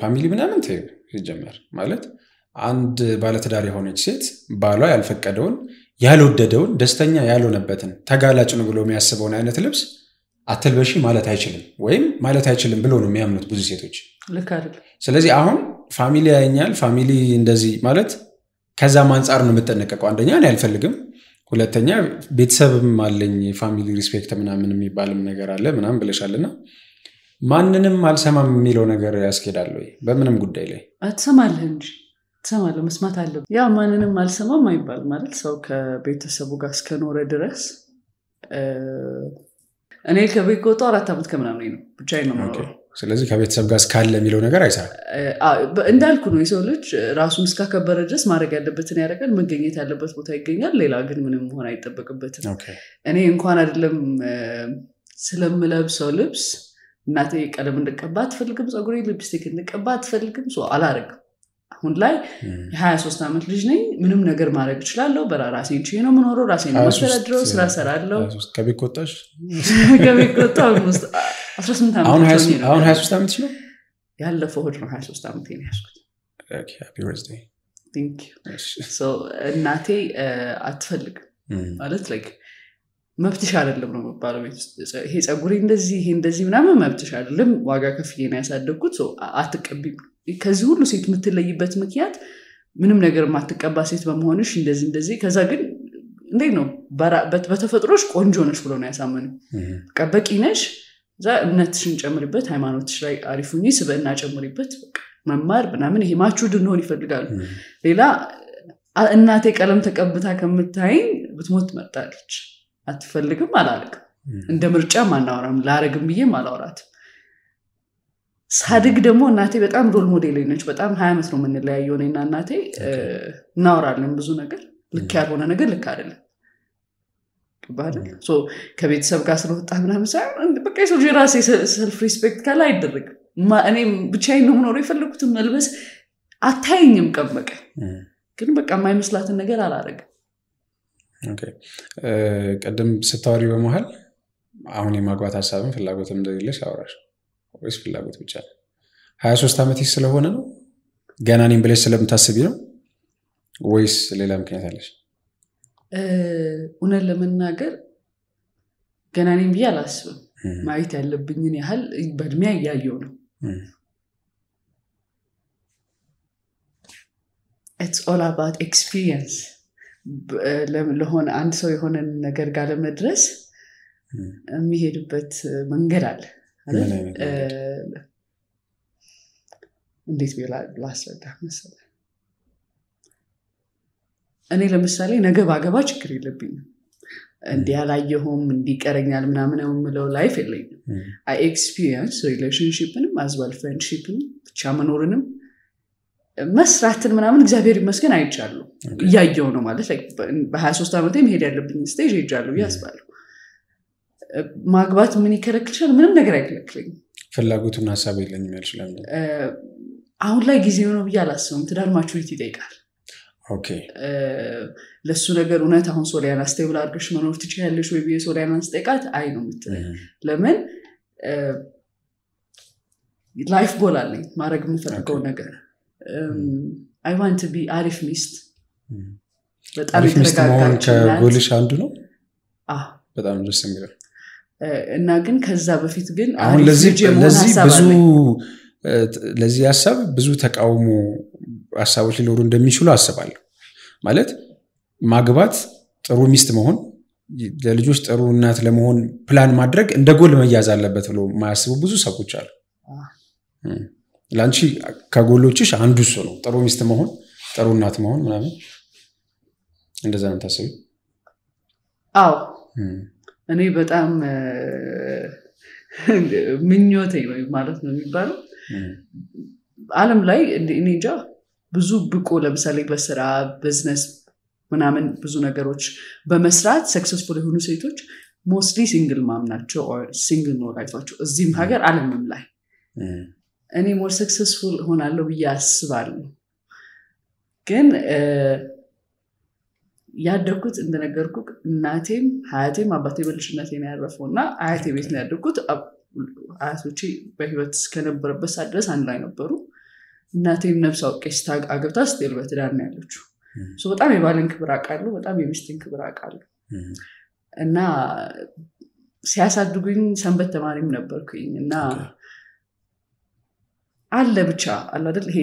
ፋሚሊ ምናምን ተይው ሲጀመር ማለት አንድ ባለትዳር የሆነች ሴት ባሏ ያልፈቀደውን ያልወደደውን ደስተኛ ያልሆነበትን ተጋላጭ ነው ብሎ የሚያስበውን አይነት ልብስ አትልበሺ ማለት አይችልም ወይም ማለት አይችልም ብሎ ነው የሚያምኑት ብዙ ሴቶች። ስለዚህ አሁን ፋሚሊ ያየኛል ፋሚሊ እንደዚህ ማለት ከዛም አንጻር ነው የምጠነቀቀው። አንደኛ እኔ አልፈልግም፣ ሁለተኛ ቤተሰብም አለኝ ፋሚሊ ሪስፔክት ምናምን የሚባልም ነገር አለ ምናምን ብለሻልና ማንንም አልሰማም የሚለው ነገር ያስኬዳል ወይ? በምንም ጉዳይ ላይ ትሰማለህ እንጂ ትሰማለህ፣ መስማት አለ። ያ ማንንም አልሰማም አይባል ማለት ሰው ከቤተሰቡ ጋር እስከኖረ ድረስ እኔ ከቤት ከወጣሁ አራት ዓመት ከምናምን ነው ብቻ ነው ስለዚህ ከቤተሰብ ጋር እስካለ የሚለው ነገር አይሰራ እንዳልኩ ነው የሰው ልጅ ራሱን እስካከበረ ድረስ ማድረግ ያለበትን ያደርጋል፣ መገኘት ያለበት ቦታ ይገኛል። ሌላ ግን ምንም መሆን አይጠበቅበትም። እኔ እንኳን አይደለም ስለምለብሰው ልብስ እናቴ ቀለም እንድቀባ አትፈልግም፣ ፀጉሬ ሊፕስቲክ እንድቀባ አትፈልግም፣ አላረግም አሁን ላይ የሀያ ሶስት ዓመት ልጅ ነኝ። ምንም ነገር ማድረግ እችላለሁ። ራሴን ችዬ ነው የምኖረው። ራሴን ማስተዳድረው፣ ስራ ሰራለሁ። ከቤት ወጣሽ? ሀያ ሶስት ዓመት ነው። ያለፈው እሑድ ነው ሀያ ሶስት ዓመት ያዝኩት። እናቴ አትፈልግም ማለት መብትሽ አይደለም ነው መባለው። ይሄ ፀጉሬ እንደዚህ ይሄ እንደዚህ ምናምን መብትሽ አይደለም፣ ዋጋ ከፍ ነው ያሳደግኩት፣ አትቀቢም። ከዚህ ሁሉ ሴት የምትለይበት ምክንያት ምንም ነገር የማትቀባ ሴት በመሆንሽ እንደዚህ እንደዚህ። ከዛ ግን እንዴት ነው በተፈጥሮች ቆንጆ ነች ብሎ ነው ያሳመኑ። በቂ ነሽ፣ እዛ እምነትሽን ጨምሪበት፣ ሃይማኖትሽ ላይ አሪፉኝ፣ ስብዕና ጨምሪበት፣ መማር ምናምን። ይሄ ማቹ ድንሆን ይፈልጋሉ። ሌላ እናቴ ቀለም ተቀብታ ከምታይኝ ብትሞት ትመርጣለች። አትፈልግም አላለቅም። እንደ ምርጫም አናወራም። ላረግም ብዬም አላወራትም። ሳድግ ደግሞ እናቴ በጣም ሮል ሞዴል ነች። በጣም ሀያ ዓመት ነው የምንለያየው እኔና እናቴ እናወራለን ብዙ ነገር። ልክ ያልሆነ ነገር ልክ አይደለም ከቤተሰብ ጋር ስለወጣ ምናምን ሳይሆን በቃ የሰው የራሴ ሰልፍ ሪስፔክት ካለ አይደረግም። እኔ ብቻዬን ነው የፈለጉትን መልበስ አታየኝም። ቀመቀ ግን በቃ የማይመስላትን ነገር አላረግም። ቅድም ስታወሪ በመሀል አሁን የማግባት ሀሳብን ፍላጎትም እንደሌለሽ አውራሽ ወይስ ፍላጎት ብቻ ነው? ሀያ ሶስት ዓመት ስለሆነ ነው ገና እኔም ብለሽ ስለምታስቢ ነው ወይስ ሌላ ምክንያት አለሽ? እውነት ለመናገር ገና እኔም ብዬ አላስብም። ማየት ያለብኝን ያህል በእድሜያ እያየው ነው። ኢትስ ኦል አባት ኤክስፒሪየንስ ለሆነ አንድ ሰው የሆነን ነገር ጋር ለመድረስ የሚሄዱበት መንገድ አለ እንዴት ላስረዳ መሰለ እኔ ለምሳሌ ነገ ባገባ ችግር የለብኝም እንዲህ ያላየሁም እንዲቀረኛል ምናምን የምለው ላይፍ የለኝም ኤክስፒሪንስ ኤክስፒሪየንስ ሪሌሽንሽፕንም አዝዋል ፍሬንድሽፕንም ብቻ መኖርንም መስራትን ምናምን እግዚአብሔር ይመስገን አይቻሉ እያየው ነው ማለት በ23 ዓመቴ መሄድ ያለብኝ ስቴጅ ሄጃለሁ ያስባሉ ማግባት ምን ይከለክልሻል? ምንም ነገር አይከለክለኝም። ፍላጎቱን ሀሳብ የለኝም ያልሽ ለምን? አሁን ላይ ጊዜው ነው ብዬ አላስብም። ትዳር ማቹሪቲ ይጠይቃል። ለእሱ ነገር እውነት አሁን ሶሊያን ስቴብል አድርገሽ መኖር ትችላለሽ ወይ ሶሊያን ሶሊያናን አይ ነው ምት ለምን ላይፍ ጎል አለኝ ማድረግ የምፈልገው ነገር አይ um, ቢ hmm. hmm. አሪፍ ሚስት በጣም የተረጋጋች አንዱ ነው በጣም ደስ የሚለው እና ግን ከዛ በፊት ግን አሁን ለዚህ ብዙ ለዚህ ሀሳብ ብዙ ተቃውሞ ሀሳቦች ሊኖሩ እንደሚችሉ አስባለሁ ማለት ማግባት ጥሩ ሚስት መሆን ለልጆች ጥሩ እናት ለመሆን ፕላን ማድረግ እንደ ጎል መያዝ አለበት ብሎ ማያስቡ ብዙ ሰዎች አሉ ለአንቺ ከጎሎችሽ አንዱ እሱ ነው። ጥሩ ሚስት መሆን፣ ጥሩ እናት መሆን ምናምን እንደዛ ነው ታስቢ? አዎ እኔ በጣም ምኞቴ ማለት ነው የሚባለው አለም ላይ እኔ እንጃ ብዙ ብቁ ለምሳሌ በስራ ብዝነስ ምናምን ብዙ ነገሮች በመስራት ሰክሰስፉል የሆኑ ሴቶች ሞስትሊ ሲንግል ማም ናቸው ሲንግል ነው ላይፋቸው እዚህም ሀገር አለምም ላይ እኔ ሞር ሰክሰስፉል ሆናለሁ ብዬ አስባለሁ። ግን ያደግኩት እንደነገርኩ እናቴም ሀያቴም አባቴ በልጅነቴ ያረፈው እና አያቴ ቤት ነው ያደግኩት። አያቶቼ በህይወት እስከነበረበት ሰዓት ድረስ አንድ ላይ ነበሩ። እናቴም ነብስ አውቄ ስታ አገብታ ስትል በትዳር ነው ያለችው። በጣም የባልን ክብር አውቃለሁ፣ በጣም የሚስትን ክብር አውቃለሁ እና ሲያሳድጉኝ ሰንበት ተማሪም ነበርኩኝ እና አለ ብቻ አላደል ይሄ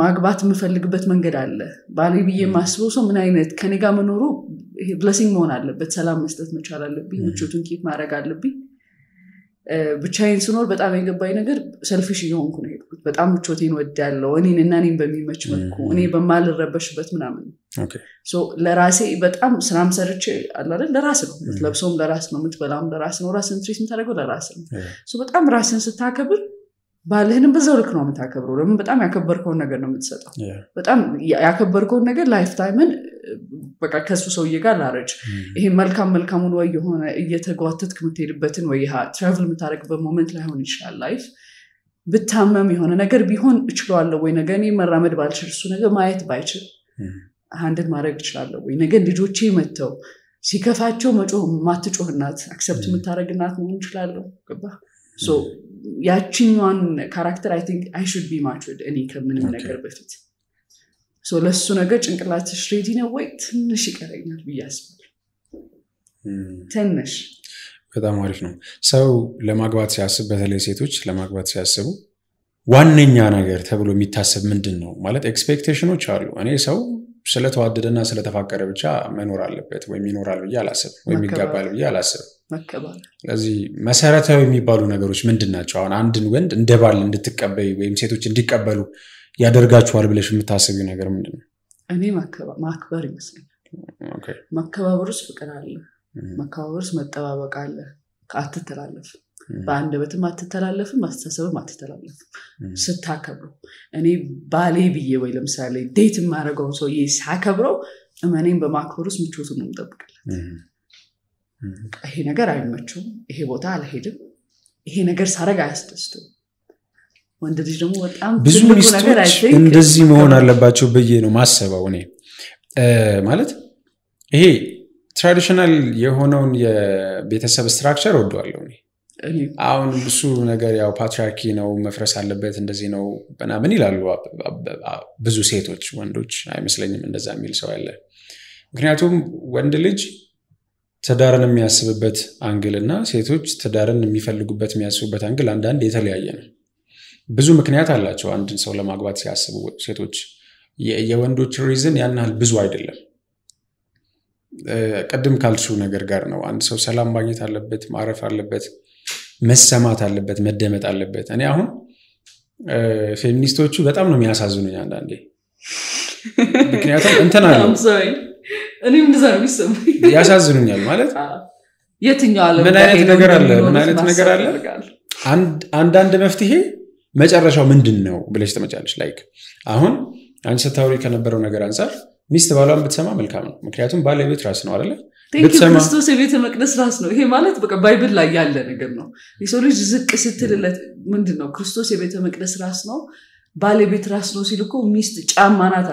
ማግባት የምፈልግበት መንገድ አለ። ባሌ ብዬ የማስበው ሰው ምን አይነት ከኔ ጋር መኖሩ ብለሲንግ መሆን አለበት። ሰላም መስጠት መቻል አለብኝ። ምቾቱን ኬት ማድረግ አለብኝ። ብቻዬን ስኖር በጣም የገባኝ ነገር ሰልፊሽ እየሆንኩ ነው ሄድኩት በጣም ምቾቴን ወዳለው እኔን እና እኔን በሚመች መልኩ እኔ በማልረበሽበት ምናምን ለራሴ በጣም ስራም ሰርቼ አላደል ለራስ ነው ለብሰውም ለራስ ነው ምትበላም ለራስ ነው። ራስን ትሪት የምታደርገው ለራስ ነው። በጣም ራስን ስታከብር ባልህንም በዛው ልክ ነው የምታከብረው። ለምን በጣም ያከበርከውን ነገር ነው የምትሰጠው። በጣም ያከበርከውን ነገር ላይፍታይምን በቃ ከሱ ሰውዬ ጋር ላረጅ mm. ይሄ መልካም መልካሙን ወይ የሆነ እየተጓተትክ የምትሄድበትን ወይ ትራቭል የምታደርግበት ሞመንት ላይሆን ይችላል ላይፍ ብታመም የሆነ ነገር ቢሆን እችለዋለሁ ወይ ነገ እኔ መራመድ ባልችል እሱ ነገር ማየት ባይችል አንድን mm. ማድረግ እችላለሁ ወይ ነገ ልጆቼ መጥተው ሲከፋቸው መጮ ማትጮህናት እናት አክሰፕት mm. የምታደረግ እናት መሆን እችላለሁ። Mm. ያችኛዋን ካራክተር አይ ቲንክ አይ ሹድ ቢ ማቸድ እኔ ከምንም ነገር በፊት ለእሱ ነገር ጭንቅላትሽ ሬዲ ነው ወይ ትንሽ ይቀረኛል ብዬ hmm. ትንሽ በጣም አሪፍ ነው ሰው ለማግባት ሲያስብ በተለይ ሴቶች ለማግባት ሲያስቡ ዋነኛ ነገር ተብሎ የሚታሰብ ምንድን ነው ማለት ኤክስፔክቴሽኖች አሉ እኔ ሰው ስለተዋደደና ስለተፋቀረ ብቻ መኖር አለበት ወይም ይኖራል ብዬ አላስብ ወይም ይገባል ብዬ አላስብ ስለዚህ መሰረታዊ የሚባሉ ነገሮች ምንድን ናቸው? አሁን አንድን ወንድ እንደ ባል እንድትቀበይ ወይም ሴቶች እንዲቀበሉ ያደርጋችኋል ብለሽ የምታስቢ ነገር ምንድን ነው? እኔ ማክበር ይመስለኛል። መከባበር ውስጥ ፍቅር አለ። መከባበር ውስጥ መጠባበቅ አለ። አትተላለፍ በአንደበትም አትተላለፍም፣ አስተሳሰብም አትተላለፍም። ስታከብሩ እኔ ባሌ ብዬ ወይ ለምሳሌ ዴት የማደርገውን ሰውዬ ሳከብረው እመኔም በማክበር ውስጥ ምቾቱን ነው ይሄ ነገር አይመቸውም፣ ይሄ ቦታ አልሄድም፣ ይሄ ነገር ሳረግ አያስደስትም። ወንድ ልጅ ደግሞ በጣም ብዙ እንደዚህ መሆን አለባቸው ብዬ ነው ማሰበው እኔ ማለት ይሄ ትራዲሽናል የሆነውን የቤተሰብ ስትራክቸር ወደዋለሁ እኔ አሁን ብሱ ነገር ያው ፓትሪያርኪ ነው መፍረስ አለበት እንደዚህ ነው ምናምን ይላሉ ብዙ ሴቶች። ወንዶች አይመስለኝም እንደዛ የሚል ሰው አለ። ምክንያቱም ወንድ ልጅ ትዳርን የሚያስብበት አንግል እና ሴቶች ትዳርን የሚፈልጉበት የሚያስቡበት አንግል አንዳንድ የተለያየ ነው። ብዙ ምክንያት አላቸው አንድን ሰው ለማግባት ሲያስቡ ሴቶች። የወንዶች ሪዝን ያን ያህል ብዙ አይደለም። ቅድም ካልሱ ነገር ጋር ነው። አንድ ሰው ሰላም ማግኘት አለበት፣ ማረፍ አለበት መሰማት አለበት፣ መደመጥ አለበት። እኔ አሁን ፌሚኒስቶቹ በጣም ነው የሚያሳዝኑኝ አንዳንዴ። ምክንያቱም እንትን አለ ያሳዝኑኛል ማለት ምን አይነት ነገር አለ ምን አይነት ነገር አለ አንዳንድ መፍትሄ መጨረሻው ምንድን ነው ብለሽ ትመጫለሽ። ላይክ አሁን አንቺ ስታወሪ ከነበረው ነገር አንጻር ሚስት ባሏን ብትሰማ መልካም ነው። ምክንያቱም ባለቤት ራስ ነው አይደለ ክርስቶስ የቤተ መቅደስ ራስ ነው። ይሄ ማለት በቃ ባይብል ላይ ያለ ነገር ነው። የሰው ልጅ ዝቅ ስትልለት ምንድን ነው ክርስቶስ የቤተ መቅደስ ራስ ነው፣ ባለቤት ራስ ነው ሲል እኮ ሚስት ጫማ ናት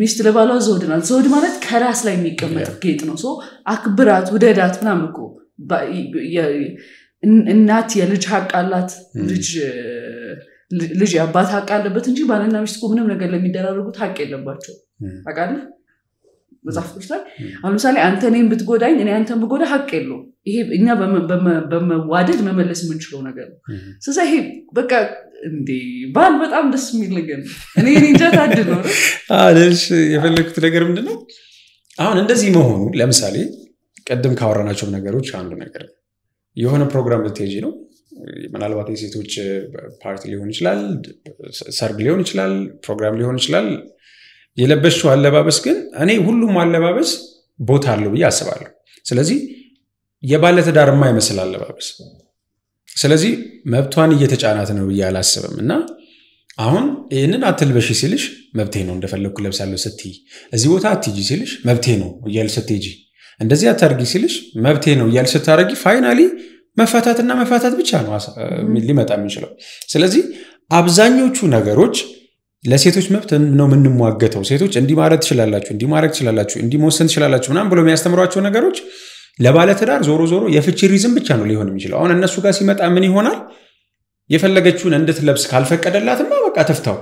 ሚስት ለባሏ ዘውድ ናት። ዘውድ ማለት ከራስ ላይ የሚቀመጥ ጌጥ ነው። አክብራት፣ ውደዳት ምናምን እኮ እናት የልጅ ሀቅ አላት። ልጅ አባት ሀቅ አለበት እንጂ ባልና ሚስት ምንም ነገር ለሚደራረጉት ሀቅ የለባቸው። አቃለ መጽሐፍ ቅዱስ ላይ አሁን ለምሳሌ አንተ እኔን ብትጎዳኝ እኔ አንተን ብጎዳ ሀቅ የለውም። ይሄ እኛ በመዋደድ መመለስ የምንችለው ነገር ነው። ስለዚ ይሄ በቃ እንዴ ባል በጣም ደስ የሚል ነገር ነው። እኔ እንጃ አድ ነው የፈለግኩት ነገር ምንድነው አሁን እንደዚህ መሆኑ ለምሳሌ ቀደም ካወራናቸው ነገሮች አንዱ ነገር የሆነ ፕሮግራም ልትሄጂ ነው ምናልባት የሴቶች ፓርቲ ሊሆን ይችላል፣ ሰርግ ሊሆን ይችላል፣ ፕሮግራም ሊሆን ይችላል። የለበሽው አለባበስ ግን እኔ ሁሉም አለባበስ ቦታ አለው ብዬ አስባለሁ። ስለዚህ የባለትዳር የማይመስል አለባበስ፣ ስለዚህ መብቷን እየተጫናት ነው ብዬ አላስብም እና አሁን ይህንን አትልበሽ ሲልሽ መብቴ ነው እንደፈለግኩ ለብሳለሁ ስትይ፣ እዚህ ቦታ አትጂ ሲልሽ መብቴ ነው እያል ስትጂ፣ እንደዚህ አታርጊ ሲልሽ መብቴ ነው እያል ስታረጊ ፋይናሊ መፈታትና መፋታት ብቻ ነው ሊመጣ የሚችለው። ስለዚህ አብዛኞቹ ነገሮች ለሴቶች መብት ነው የምንሟገተው። ሴቶች እንዲህ ማለት ትችላላችሁ፣ እንዲህ ማድረግ ትችላላችሁ፣ እንዲህ መወሰን ትችላላችሁ ምናምን ብሎ የሚያስተምሯቸው ነገሮች ለባለትዳር ዞሮ ዞሮ የፍቺ ሪዝም ብቻ ነው ሊሆን የሚችለው። አሁን እነሱ ጋር ሲመጣ ምን ይሆናል? የፈለገችውን እንድትለብስ ካልፈቀደላትማ በቃ ትፍታው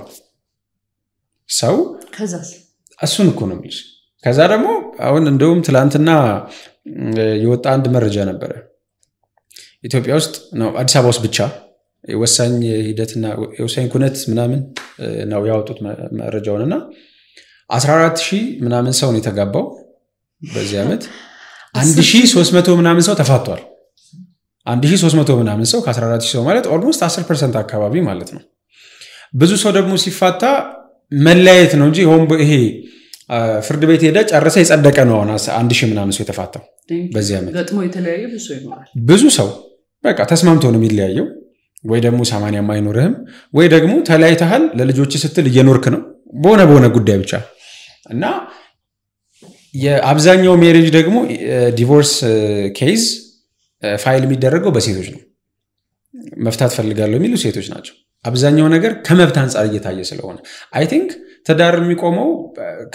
ሰው። እሱን እኮ ነው የሚልሽ። ከዛ ደግሞ አሁን እንደውም ትላንትና የወጣ አንድ መረጃ ነበረ ኢትዮጵያ ውስጥ ነው አዲስ አበባ ውስጥ ብቻ ወሳኝ ሂደትና የወሳኝ ኩነት ምናምን ነው ያወጡት መረጃውን እና 14 ሺህ ምናምን ሰው ነው የተጋባው በዚህ ዓመት 1300 ምናምን ሰው ተፋቷል 1300 ምናምን ሰው ከ14 ሰው ማለት ኦልሞስት 10 ፐርሰንት አካባቢ ማለት ነው ብዙ ሰው ደግሞ ሲፋታ መለያየት ነው እንጂ ሆን ይሄ ፍርድ ቤት ሄደ ጨረሰ የጸደቀ ነው ሆነ አንድ ሺህ ምናምን ሰው የተፋታው በዚህ ዓመት ብዙ ሰው በቃ ተስማምቶ ነው የሚለያየው ወይ ደግሞ ሰማንያም አይኖርህም፣ ወይ ደግሞ ተለያይተሃል፣ ለልጆች ስትል እየኖርክ ነው በሆነ በሆነ ጉዳይ ብቻ እና የአብዛኛው ሜሬጅ ደግሞ ዲቮርስ ኬዝ ፋይል የሚደረገው በሴቶች ነው። መፍታት ፈልጋለሁ የሚሉ ሴቶች ናቸው። አብዛኛው ነገር ከመብት አንጻር እየታየ ስለሆነ አይ ቲንክ ትዳር የሚቆመው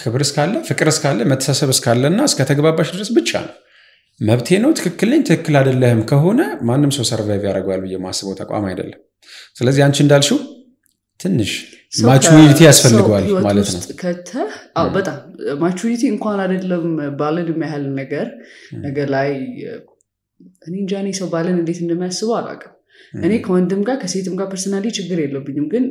ክብር እስካለ፣ ፍቅር እስካለ፣ መተሳሰብ እስካለ እና እስከ ድረስ ብቻ ነው። መብቴ ነው። ትክክል ነኝ፣ ትክክል አይደለህም ከሆነ ማንም ሰው ሰርቫይቭ ያደርገዋል ብዬ ማስበው ተቋም አይደለም። ስለዚህ አንቺ እንዳልሽው ትንሽ ማቹሪቲ ያስፈልገዋል ማለት ነው። ከተህ በጣም ማቹሪቲ እንኳን አይደለም ባለን የሚያህል ነገር ነገ ላይ እኔ እንጃ ሰው ባለን እንዴት እንደሚያስበው አላውቅም። እኔ ከወንድም ጋር ከሴትም ጋር ፐርሰናሊ ችግር የለብኝም፣ ግን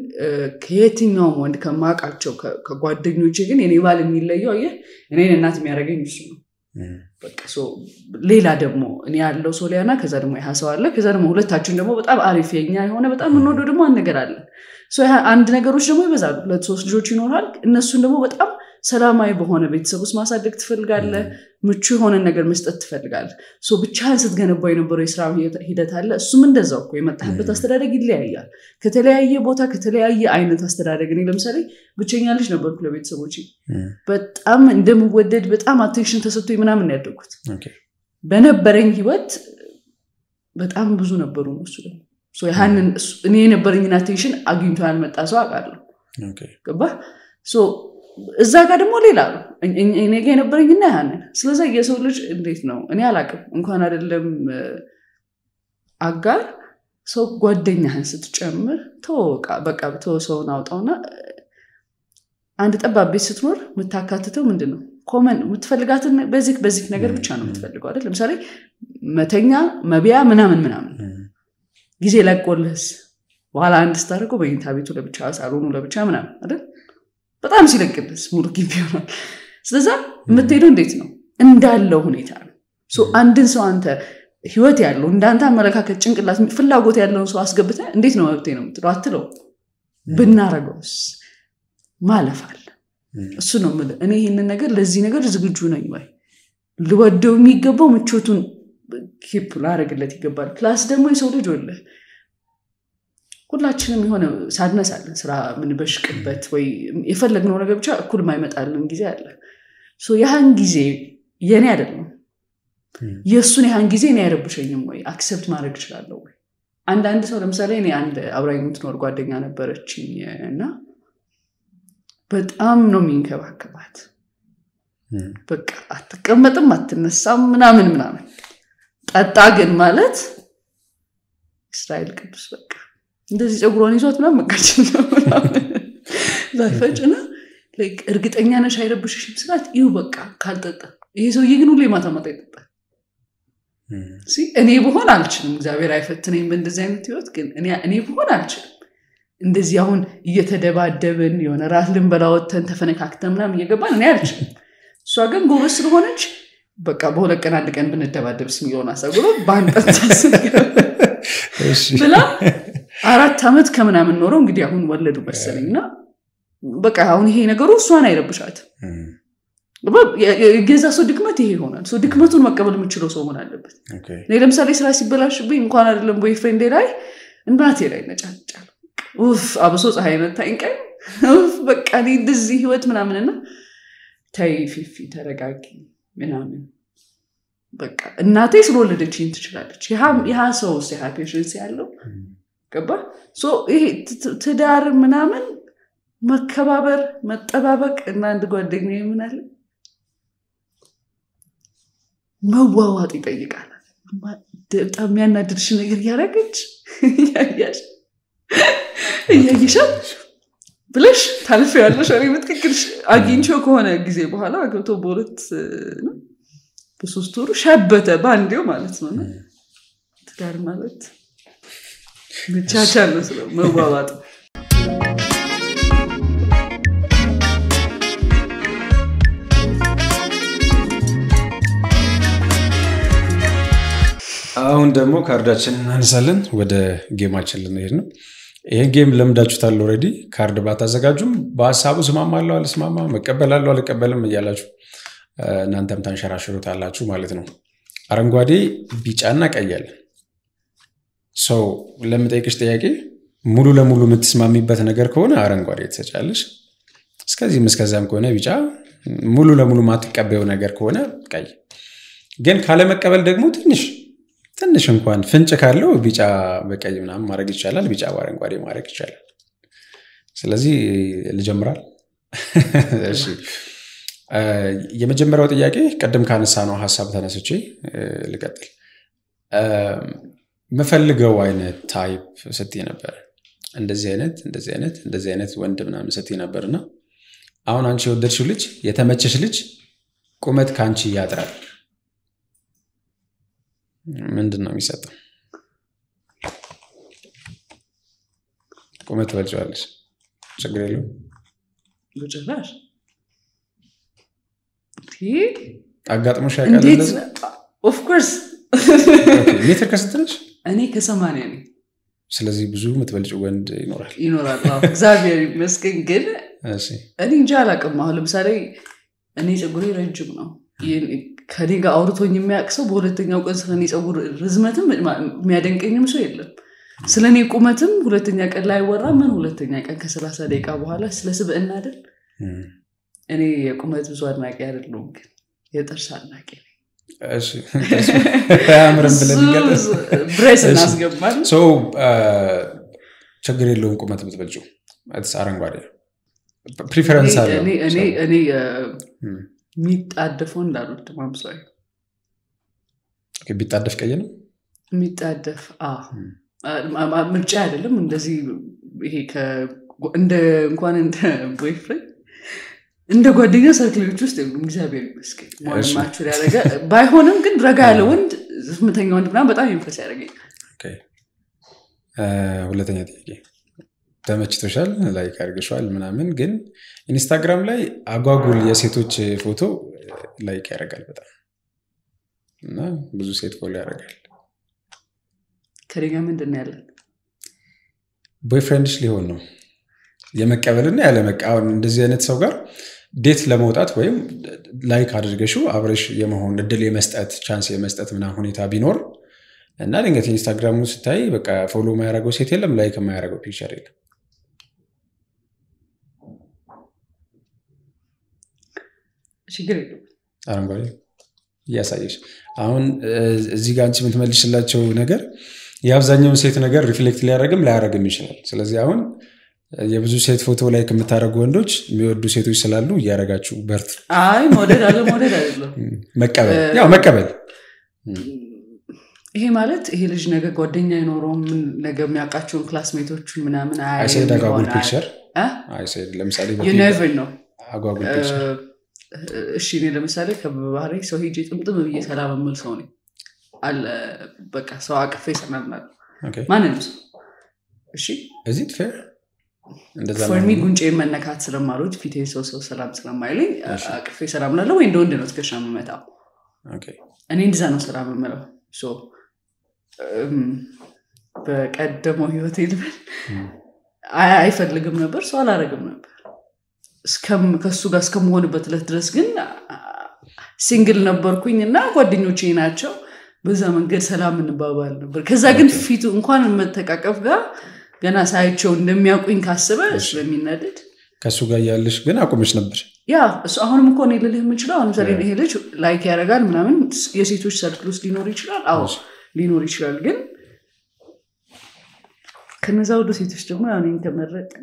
ከየትኛውም ወንድ ከማውቃቸው ከጓደኞች ግን የኔ ባል የሚለየው አየህ እኔን እናት የሚያደርገኝ እሱ ነው። ሌላ ደግሞ እኔ ያለው ሶሊያና ከዛ ደግሞ ይሀ ሰው አለ። ከዛ ደግሞ ሁለታችን ደግሞ በጣም አሪፍ የኛ የሆነ በጣም እንወደው ደግሞ አንድ ነገር አለን። አንድ ነገሮች ደግሞ ይበዛሉ። ሁለት ሶስት ልጆች ይኖራል። እነሱን ደግሞ በጣም ሰላማዊ በሆነ ቤተሰብ ውስጥ ማሳደግ ትፈልጋለህ። ምቹ የሆነን ነገር መስጠት ትፈልጋል። ብቻህን ስትገነባው የነበረው የስራ ሂደት አለ። እሱም እንደዛው እኮ የመጣህበት አስተዳደግ ይለያያል። ከተለያየ ቦታ ከተለያየ አይነት አስተዳደግ እኔ ለምሳሌ ብቸኛ ልጅ ነበርኩ። ለቤተሰቦች በጣም እንደምወደድ በጣም አቴንሽን ተሰጥቶ ምናምን ያደጉት በነበረኝ ህይወት በጣም ብዙ ነበሩ። እሱ ደግሞ ያንን እኔ የነበረኝን አቴንሽን አግኝቶ ያልመጣ ሰው አውቃለሁ። ገባህ እዛ ጋር ደግሞ ሌላ ነው። እኔ ጋ የነበረኝ እና ያን ስለዚ የሰው ልጅ እንዴት ነው እኔ አላቅም። እንኳን አይደለም አጋር ሰው ጓደኛህን ስትጨምር ተወቃ በቃ ተወ ሰውን አውጣውና አንድ ጠባብ ቤት ስትኖር የምታካትተው ምንድን ነው? ኮመን የምትፈልጋትን በዚህ በዚህ ነገር ብቻ ነው የምትፈልገው አይደል? ለምሳሌ መተኛ፣ መቢያ ምናምን ምናምን ጊዜ ለቆልህስ በኋላ አንድ ስታደርገው በኝታ ቤቱ ለብቻ፣ ሳሎኑ ለብቻ ምናምን አይደል? በጣም ሲለቅብስ ሙሉ ግቢ ስለዛ የምትሄደው እንዴት ነው እንዳለው ሁኔታ ነው። አንድን ሰው አንተ ህይወት ያለው እንዳንተ አመለካከት፣ ጭንቅላት፣ ፍላጎት ያለውን ሰው አስገብተ እንዴት ነው መብቴ ነው የምትለው አትለው። ብናረገውስ ማለፍ አለ። እሱ ነው የምልህ እኔ ይህንን ነገር ለዚህ ነገር ዝግጁ ነኝ ወይ ልወደው የሚገባው ምቾቱን ኪፕ ላረግለት ይገባል። ፕላስ ደግሞ የሰው ልጅ ወለህ ሁላችንም የሆነ ሳድነሳለን ስራ የምንበሽቅበት ወይ የፈለግነው ነገር ብቻ እኩል የማይመጣልን ጊዜ አለ ያህን ጊዜ የኔ አይደለም የእሱን ያህን ጊዜ እኔ አይረብሸኝም ወይ አክሰፕት ማድረግ እችላለሁ ወይ አንዳንድ ሰው ለምሳሌ እኔ አንድ አብራኝ የምትኖር ጓደኛ ነበረችኝ እና በጣም ነው የሚንከባከባት በቃ አትቀመጥም አትነሳም ምናምን ምናምን ጠጣ ግን ማለት እስራኤል ቅዱስ በቃ እንደዚህ ፀጉሯን ይዟት ምናም ዛፈጭ ና እርግጠኛ ነሽ አይረብሽሽም ስላት ይሁ በቃ ካልጠጣ ይሄ ሰውዬ ግን ሁሌ ማታ ማታ ይጠጣል እኔ በሆን አልችልም እግዚአብሔር አይፈትነኝ በእንደዚህ አይነት ህይወት ግን እኔ በሆን አልችልም እንደዚህ አሁን እየተደባደብን የሆነ ራት ልንበላ ወተን ተፈነካክተን ምናም እየገባን እኔ አልችልም እሷ ግን ጎበስ ስለሆነች በቃ በሁለት ቀን አንድ ቀን ብንደባደብ ስሚለሆን አሳጉሎ በአንድ ብላ አራት ዓመት ከምናምን ኖረው እንግዲህ አሁን ወለዱ መሰለኝ እና በቃ አሁን ይሄ ነገሩ እሷን አይረብሻት የገዛ ሰው ድክመት ይሄ ይሆናል። ሰው ድክመቱን መቀበል የምችለው ሰው መሆን አለበት። እኔ ለምሳሌ ስራ ሲበላሽብኝ እንኳን አይደለም ቦይፍሬንዴ ላይ እናቴ ላይ ነጫጫል። ፍ አብሶ ፀሐይ መታኝ ቀን በቃ እንደዚህ ህይወት ምናምንና ተይ ፊፊ ተረጋጊ ምናምን በቃ እናቴ ስለወለደችኝ ትችላለች። ያ ሰው ያ ፔሽንስ ያለው ገባ ይሄ ትዳር ምናምን መከባበር መጠባበቅ እና አንድ ጓደኛ ምናለ መዋዋጥ ይጠይቃል በጣም የሚያናድድሽ ነገር እያደረገች እያየሻል ብለሽ ታልፌዋለሽ በትክክል አግኝቼው ከሆነ ጊዜ በኋላ አግብቶ በሁለት በሶስት ወሩ ሸበተ በአንዴው ማለት ነው ትዳር ማለት ቻቻ ነው መዋዋጡ አሁን ደግሞ ካርዳችን እናነሳለን ወደ ጌማችን ልንሄድ ነው ይህን ጌም ለምዳችሁታል ኦልሬዲ ካርድ ባታዘጋጁም በሀሳቡ ስማማለሁ አልስማማ መቀበላለሁ አልቀበልም እያላችሁ እናንተም ታንሸራሽሩታላችሁ ማለት ነው አረንጓዴ ቢጫና ቀያለን ሰው ለምጠይቅሽ ጥያቄ ሙሉ ለሙሉ የምትስማሚበት ነገር ከሆነ አረንጓዴ ትሰጫለሽ። እስከዚህም እስከዛም ከሆነ ቢጫ፣ ሙሉ ለሙሉ ማትቀበየው ነገር ከሆነ ቀይ። ግን ካለመቀበል ደግሞ ትንሽ ትንሽ እንኳን ፍንጭ ካለው ቢጫ በቀይ ምናምን ማድረግ ይቻላል። ቢጫ በአረንጓዴ ማድረግ ይቻላል። ስለዚህ ልጀምራል። እሺ የመጀመሪያው ጥያቄ ቅድም ካነሳ ነው ሀሳብ ተነስቼ ልቀጥል። የምፈልገው አይነት ታይፕ ስቴ ነበር። እንደዚህ አይነት እንደዚህ አይነት እንደዚህ አይነት ወንድ ምናምን ስቴ ነበር እና አሁን አንቺ የወደድሽው ልጅ የተመቸሽ ልጅ ቁመት ከአንቺ ያጥራል። ምንድን ነው የሚሰጠው? ቁመት በልጫዋለች ችግር የለውም አጋጥሞሽ ያውቃል? ኦፍኮርስ ሜትር ከስትነች እኔ ከሰማንያ ነኝ ስለዚህ ብዙ የምትበልጭ ወንድ ይኖራል ይኖራል እግዚአብሔር ይመስገን ግን እኔ እንጂ አላቅም አሁን ለምሳሌ እኔ ጸጉሬ ረጅም ነው ከኔ ጋር አውርቶኝ የሚያቅሰው በሁለተኛው ቀን ስለኔ ጸጉር ርዝመትም የሚያደንቀኝም ሰው የለም ስለ እኔ ቁመትም ሁለተኛ ቀን ላይ አይወራ ምን ሁለተኛ ቀን ከሰላሳ ደቂቃ በኋላ ስለ ስብዕና አይደል እኔ የቁመት ብዙ አድናቂ አይደለሁም ግን የጥርስ አድናቂ ነው አምረን ብለን ብሬስ ችግር የለውን ቁመት ብትበልጩ ስ አረንጓዴ ፕሪፈረንስ አለ እኔ የሚጣደፈው እንዳሉት ማምሳይ ቢጣደፍ ቀይ ነው የሚጣደፍ ምርጫ አይደለም እንደዚህ ይሄ እንደ እንኳን እንደ ቦይፍሬንድ እንደ ጓደኛ ሰርክሎች ውስጥ እግዚአብሔር ይመስገን ማቹር ያደረገ ባይሆንም ግን ረጋ ያለ ወንድ ዝምተኛ ወንድ ምናምን በጣም ይንፈስ ያደረገኝ ሁለተኛ ጥያቄ ተመችቶሻል ላይ ያደርግሻል ምናምን ግን ኢንስታግራም ላይ አጓጉል የሴቶች ፎቶ ላይክ ያደርጋል በጣም እና ብዙ ሴት ፎሎ ያደርጋል ከደጋ ምንድን ያለን ቦይፍሬንድሽ ሊሆን ነው የመቀበልና ያለመቃወን እንደዚህ አይነት ሰው ጋር ዴት ለመውጣት ወይም ላይክ አድርገሽው አብረሽ የመሆን እድል የመስጠት ቻንስ የመስጠት ምና ሁኔታ ቢኖር እና ድንገት ኢንስታግራሙ ስታይ በቃ ፎሎ የማያደርገው ሴት የለም፣ ላይክ የማያደርገው ፒክቸር የለም። ችግር አረንጓዴ እያሳየች አሁን እዚህ ጋር አንቺ የምትመልሽላቸው ነገር የአብዛኛውን ሴት ነገር ሪፍሌክት ሊያደርግም ላያደርግም ይችላል። ስለዚህ አሁን የብዙ ሴት ፎቶ ላይ ከምታደረጉ ወንዶች የሚወዱ ሴቶች ስላሉ እያረጋችሁ በርት። አይ መውደድ አለ መውደድ አይደለም መቀበል፣ ያው መቀበል። ይሄ ማለት ይሄ ልጅ ነገ ጓደኛ አይኖረውም፣ ነገ የሚያውቃቸውን ክላስሜቶቹን ምናምን አይሰድ ፒክቸር ለምሳሌ ነው እሺ እኔ ለምሳሌ ከባህሪ ሰው ሄጄ ጥምጥም ብዬ ሰላም ምል ሰው ነኝ። አለ በቃ ሰው አቅፌ ይሰናናል ማንም ሰው እሺ እዚህ ፎርሚ ጉንጭ መነካት ስለማሎች ፊቴ ሰው ሰው ሰላም ስለማይለኝ አቅፌ ሰላም ላለ ወይ እንደወንድ ነው ትከሻ የምመታው እኔ እንደዛ ነው ስራ የምምለው በቀደመው ህይወት ልበል አይፈልግም ነበር ሰው አላረግም ነበር ከሱ ጋር እስከመሆንበት ለት ድረስ ግን ሲንግል ነበርኩኝ እና ጓደኞቼ ናቸው በዛ መንገድ ሰላም እንባባል ነበር ከዛ ግን ፊቱ እንኳን መተቃቀፍ ጋር ገና ሳያቸው እንደሚያውቁኝ ካስበ በሚናደድ ከእሱ ጋር ያለሽ ግን አቁመች ነበር ያ እሱ አሁንም እኮ እኔ ልልህ የምችለው አሁን ምሳሌ ይሄ ልጅ ላይክ ያደርጋል ምናምን የሴቶች ሰርክል ውስጥ ሊኖር ይችላል አዎ ሊኖር ይችላል ግን ከነዛ ወደ ሴቶች ደግሞ እኔን ተመረጠ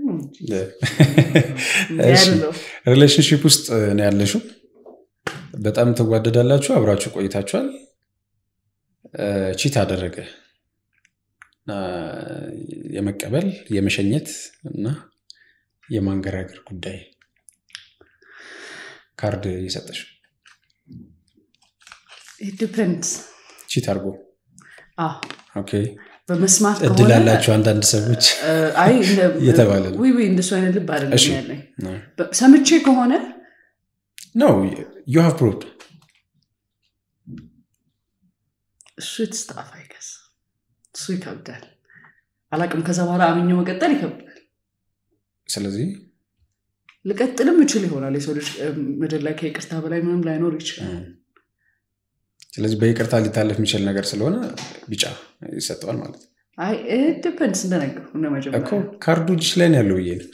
ሪሌሽንሽፕ ውስጥ ነው ያለሹ በጣም ትጓደዳላችሁ አብራችሁ ቆይታችኋል ቺት አደረገ የመቀበል የመሸኘት እና የማንገራገር ጉዳይ ካርድ የሰጠሽ ቺት አርጎ በመስማት እድል አንዳንድ ሰዎች የተባለ እንደሱ አይነት ልብ አደለኝ ሰምቼ ከሆነ ነው ዩ ሃቭ ፕሮቭድ እሱ የተስጣፍ አይገስ እሱ ይከብዳል። አላቅም። ከዛ በኋላ አምኞ መቀጠል ይከብዳል። ስለዚህ ልቀጥልም ምችል ይሆናል። የሰው ልጅ ምድር ላይ ከይቅርታ በላይ ምንም ላይኖር ይችላል። ስለዚህ በይቅርታ ሊታለፍ የሚችል ነገር ስለሆነ ቢጫ ይሰጠዋል ማለት ነው። አይ ዲፐንድስ እንደነገርኩህ ካርዱ እጅሽ ላይ ያለው ብዬ ነው።